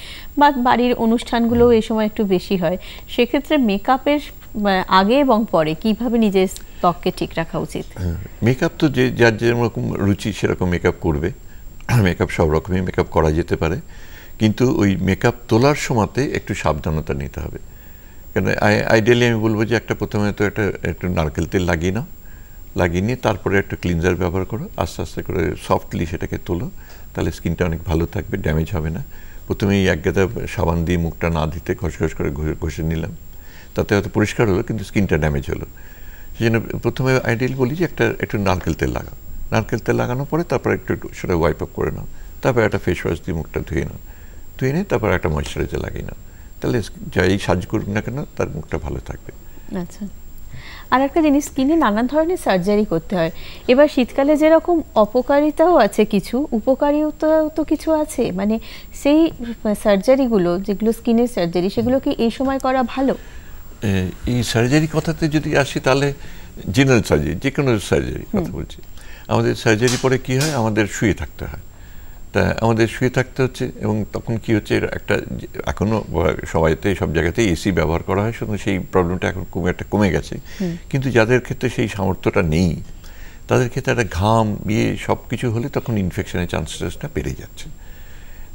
বা বাড়ির অনুষ্ঠানগুলোও এই সময় একটু বেশি হয় সেক্ষেত্রে মেকআপের আগে এবং পরে কিভাবে নিজের ত্বককে ঠিক রাখা উচিত মেকআপ হ্যাঁ, তো যে যার যেরকম রুচি সেরকম মেকআপ করবে মেকআপ সব রকমই মেকআপ করা যেতে পারে কিন্তু ওই মেকআপ তোলার সময়তে একটু সাবধানতা নিতে হবে কেন আইডিয়ালি আমি বলবো যে একটা প্রথমে তো একটা একটু নারকেল তেল লাগিয়ে নাও লাগিয়ে নিয়ে তারপরে একটু ক্লিনজার ব্যবহার করো আস্তে আস্তে করে সফটলি সেটাকে তোলো তাহলে স্কিনটা অনেক ভালো থাকবে ড্যামেজ হবে না প্রথমেই এক গাদা সাবান দিয়ে মুখটা না দিতে ঘষঘস করে ঘষে নিলাম তাতে হয়তো পরিষ্কার হলো কিন্তু স্কিনটা ড্যামেজ হলো সেই জন্য প্রথমে আইডিয়ালি বলি যে একটা একটু নারকেল তেল লাগাও নারকেল তেল লাগানোর পরে তারপর একটু সেটা ওয়াইপ আপ করে নাও তারপর একটা ফেস ওয়াশ দিয়ে মুখটা ধুয়ে নাও ধুয়ে নিয়ে তারপর একটা ময়শ্চারাইজার লাগিয়ে নাও তাহলে যাই সাজ করুক না কেন তার মুখটা ভালো থাকবে আচ্ছা আর একটা জিনিস স্কিনে নানান ধরনের সার্জারি করতে হয় এবার শীতকালে যেরকম অপকারিতাও আছে কিছু উপকারিতাও তো কিছু আছে মানে সেই সার্জারিগুলো যেগুলো স্কিনের সার্জারি সেগুলো কি এই সময় করা ভালো এই সার্জারি কথাতে যদি আসি তাহলে জেনারেল সার্জারি যে কোনো সার্জারি কথা বলছি আমাদের সার্জারি পরে কি হয় আমাদের শুয়ে থাকতে হয় তা আমাদের শুয়ে থাকতে হচ্ছে এবং তখন কি হচ্ছে একটা এখনো সবাইতে সব জায়গাতেই এসি ব্যবহার করা হয় শুধু সেই প্রবলেমটা এখন কমে একটা কমে গেছে কিন্তু যাদের ক্ষেত্রে সেই সামর্থ্যটা নেই তাদের ক্ষেত্রে একটা ঘাম বিয়ে সব কিছু হলে তখন ইনফেকশনের চান্সেসটা বেড়ে যাচ্ছে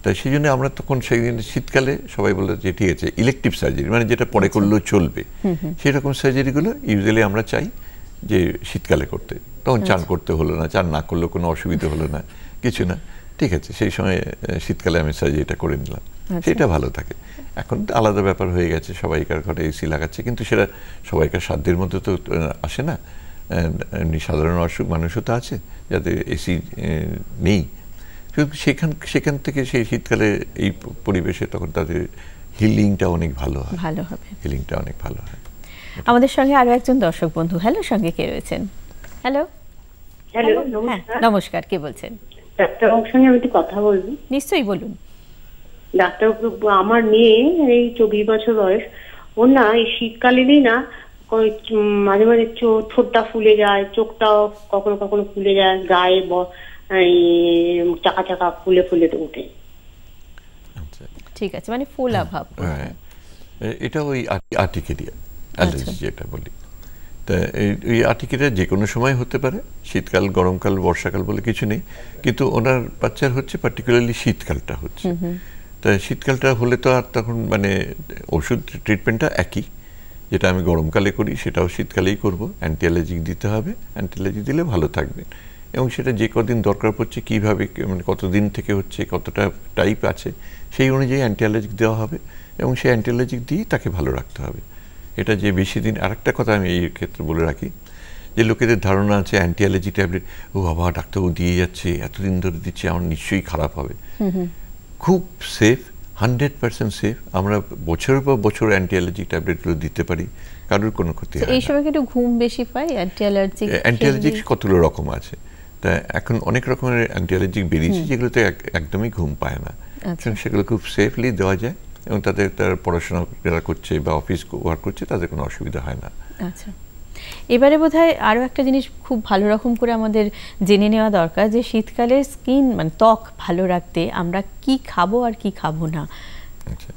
তাই সেই জন্য আমরা তখন সেই শীতকালে সবাই বলে যে ঠিক আছে ইলেকটিভ সার্জারি মানে যেটা পরে আচ্ছা। করলেও চলবে সেরকম সার্জারিগুলো ইউজুয়ালি আমরা চাই যে শীতকালে করতে তখন আচ্ছা। চান করতে হলো না চান না করলেও কোনো অসুবিধা হলো না কিছু না ঠিক আছে সেই সময় শীতকালে আমি সাজি এটা করে নিলাম আচ্ছা। সেটা ভালো থাকে এখন আলাদা ব্যাপার হয়ে গেছে সবাইকার ঘরে এসি লাগাচ্ছে কিন্তু সেটা সবাইকার সাধ্যের মধ্যে তো আসে না এমনি সাধারণ অসুখ মানুষও তো আছে যাদের এসি নেই সেখান সেখান থেকে সেই শীতকালে এই পরিবেশে তখন তাদের হিলিংটা অনেক ভালো হয় ভালো হবে হিলিংটা অনেক ভালো হয় আমাদের সঙ্গে আরো একজন দর্শক বন্ধু হ্যালো সঙ্গে কে রয়েছেন হ্যালো হ্যালো হ্যাঁ, নমস্কার কে বলছেন ডাক্তারবাবুর সঙ্গে আমি একটু কথা বলবো নিশ্চয়ই বলুন ডাক্তারবাবু আমার মেয়ে এই চব্বিশ বছর বয়স ও না এই শীতকালীনই না মাঝে মাঝে ঠোঁটটা ফুলে যায় চোখটাও কখনো কখনো ফুলে যায় গায়ে চাকা চাকা ফুলে ফুলে তো ওঠে আচ্ছা। ঠিক আছে মানে ফোলা ভাব হ্যাঁ, এটা ওই আর্টিকেরিয়া অ্যালার্জি আচ্ছা। যেটা বলি তা এই আর্টিকিটা যে কোনো সময় হতে পারে শীতকাল গরমকাল বর্ষাকাল বলে কিছু নেই কিন্তু ওনার বাচ্চার হচ্ছে পার্টিকুলারলি শীতকালটা হচ্ছে তা শীতকালটা হলে তো আর তখন মানে ওষুধ ট্রিটমেন্টটা একই যেটা আমি গরমকালে করি সেটাও শীতকালেই করব অ্যান্টিঅ্যালার্জিক দিতে হবে অ্যান্টিঅ্যালার্জিক দিলে ভালো থাকবেন এবং সেটা যে কদিন দরকার পড়ছে কীভাবে মানে কতদিন থেকে হচ্ছে কতটা টাইপ আছে সেই অনুযায়ী অ্যান্টিঅ্যালার্জিক দেওয়া হবে এবং সেই অ্যান্টিঅ্যালার্জিক দিয়েই তাকে ভালো রাখতে হবে এটা যে বেশি দিন আরেকটা কথা আমি এই ক্ষেত্রে বলে রাখি যে লোকেদের ধারণা আছে অ্যান্টি অ্যালার্জি ট্যাবলেট ও বাবা ডাক্তারবাবু দিয়ে যাচ্ছে এতদিন ধরে দিচ্ছে আমার নিশ্চয়ই খারাপ হবে খুব সেফ হান্ড্রেড পার্সেন্ট সেফ আমরা বছর পর বছর অ্যান্টি অ্যালার্জি ট্যাবলেটগুলো দিতে পারি কারোর কোনো ক্ষতি হয় এই সময় কিন্তু ঘুম বেশি পাই অ্যান্টি অ্যালার্জি অ্যান্টি কতগুলো রকম আছে তা এখন অনেক রকমের অ্যান্টি বেরিয়েছে যেগুলোতে একদমই ঘুম পায় না আচ্ছা। সেগুলো খুব সেফলি দেওয়া যায় এবং তাদের তার পড়াশোনা যারা করছে বা অফিস ওয়ার্ক করছে তাদের কোনো অসুবিধা হয় না আচ্ছা এবারে বোধ হয় আরও একটা জিনিস খুব ভালো রকম করে আমাদের জেনে নেওয়া দরকার যে শীতকালে স্কিন মানে ত্বক ভালো রাখতে আমরা কি খাবো আর কি খাবো না আচ্ছা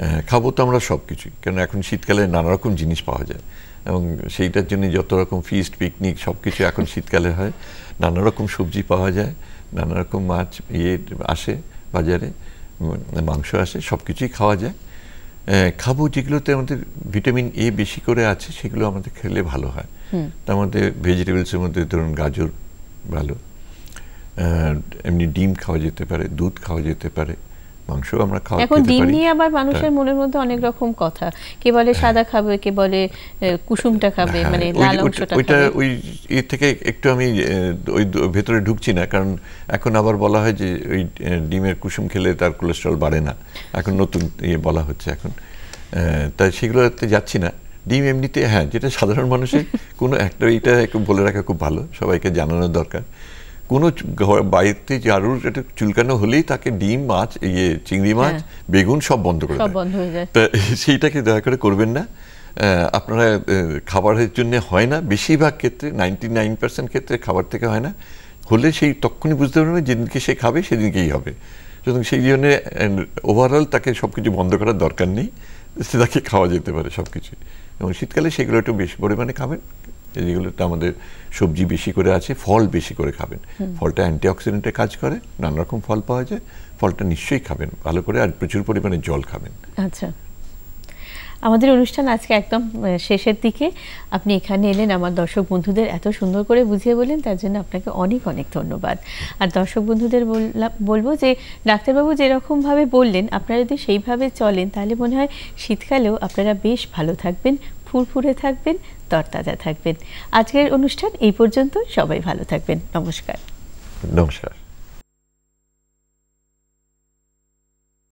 হ্যাঁ, খাবো তো আমরা সব কিছুই কেন এখন শীতকালে নানা রকম জিনিস পাওয়া যায় এবং সেইটার জন্য যত রকম ফিস্ট পিকনিক সব কিছু এখন শীতকালে হয় নানা রকম সবজি পাওয়া যায় নানা রকম মাছ ইয়ে আসে বাজারে মানে মাংস আছে সব কিছুই খাওয়া যায় খাবো যেগুলোতে আমাদের ভিটামিন এ বেশি করে আছে সেগুলো আমাদের খেলে ভালো হয় তার মধ্যে ভেজিটেবলসের মধ্যে ধরুন গাজর ভালো এমনি ডিম খাওয়া যেতে পারে দুধ খাওয়া যেতে পারে মাংস আমরা খাওয়া এখন ডিম নিয়ে আবার মানুষের হ্যাঁ। মনের মধ্যে অনেক রকম কথা কে বলে হ্যাঁ। সাদা খাবে কে বলে কুসুমটা খাবে হ্যাঁ, মানে লাল অংশটা ওইটা ওই এ থেকে একটু আমি ওই ভেতরে ঢুকছি না কারণ এখন আবার বলা হয় যে ওই ডিমের কুসুম খেলে তার কোলেস্ট্রল বাড়ে না এখন নতুন ইয়ে বলা হচ্ছে এখন তাই সেগুলোতে যাচ্ছি না ডিম এমনিতে হ্যাঁ যেটা সাধারণ মানুষের (laughs) কোনো একটা এটা বলে রাখা খুব ভালো সবাইকে জানানোর দরকার কোনো বাড়িতে ঝাড়ুর একটু চুলকানো হলেই তাকে ডিম মাছ ইয়ে চিংড়ি হ্যাঁ। মাছ বেগুন সব বন্ধ করে তা (laughs) সেইটাকে দয়া করে করবেন না আপনারা খাবারের জন্য হয় না বেশিরভাগ ক্ষেত্রে নাইনটি নাইন পার্সেন্ট ক্ষেত্রে খাবার থেকে হয় না হলে সেই তখনই বুঝতে পারবে যেদিনকে সে খাবে সেদিনকেই হবে সুতরাং সেই জন্য ওভারঅল তাকে সব কিছু বন্ধ করার দরকার নেই সে তাকে খাওয়া যেতে পারে সব কিছু এবং শীতকালে সেগুলো একটু বেশি পরিমাণে খাবেন যেগুলোতে আমাদের সবজি বেশি করে আছে ফল বেশি করে খাবেন ফলটা অ্যান্টিঅক্সিডেন্টে কাজ করে নানা রকম ফল পাওয়া যায় ফলটা নিশ্চয়ই খাবেন ভালো করে আর প্রচুর পরিমাণে জল খাবেন আচ্ছা আমাদের অনুষ্ঠান আজকে একদম শেষের দিকে আপনি এখানে এলেন আমার দর্শক বন্ধুদের এত সুন্দর করে বুঝিয়ে বললেন তার জন্য আপনাকে অনেক অনেক ধন্যবাদ আর দর্শক বন্ধুদের বলবো যে ডাক্তারবাবু যেরকমভাবে বললেন আপনারা যদি সেইভাবে চলেন তাহলে মনে হয় শীতকালেও আপনারা বেশ ভালো থাকবেন ফুরফুরে থাকবেন তরতাজা থাকবেন আজকের অনুষ্ঠান এই পর্যন্ত সবাই ভালো থাকবেন নমস্কার নমস্কার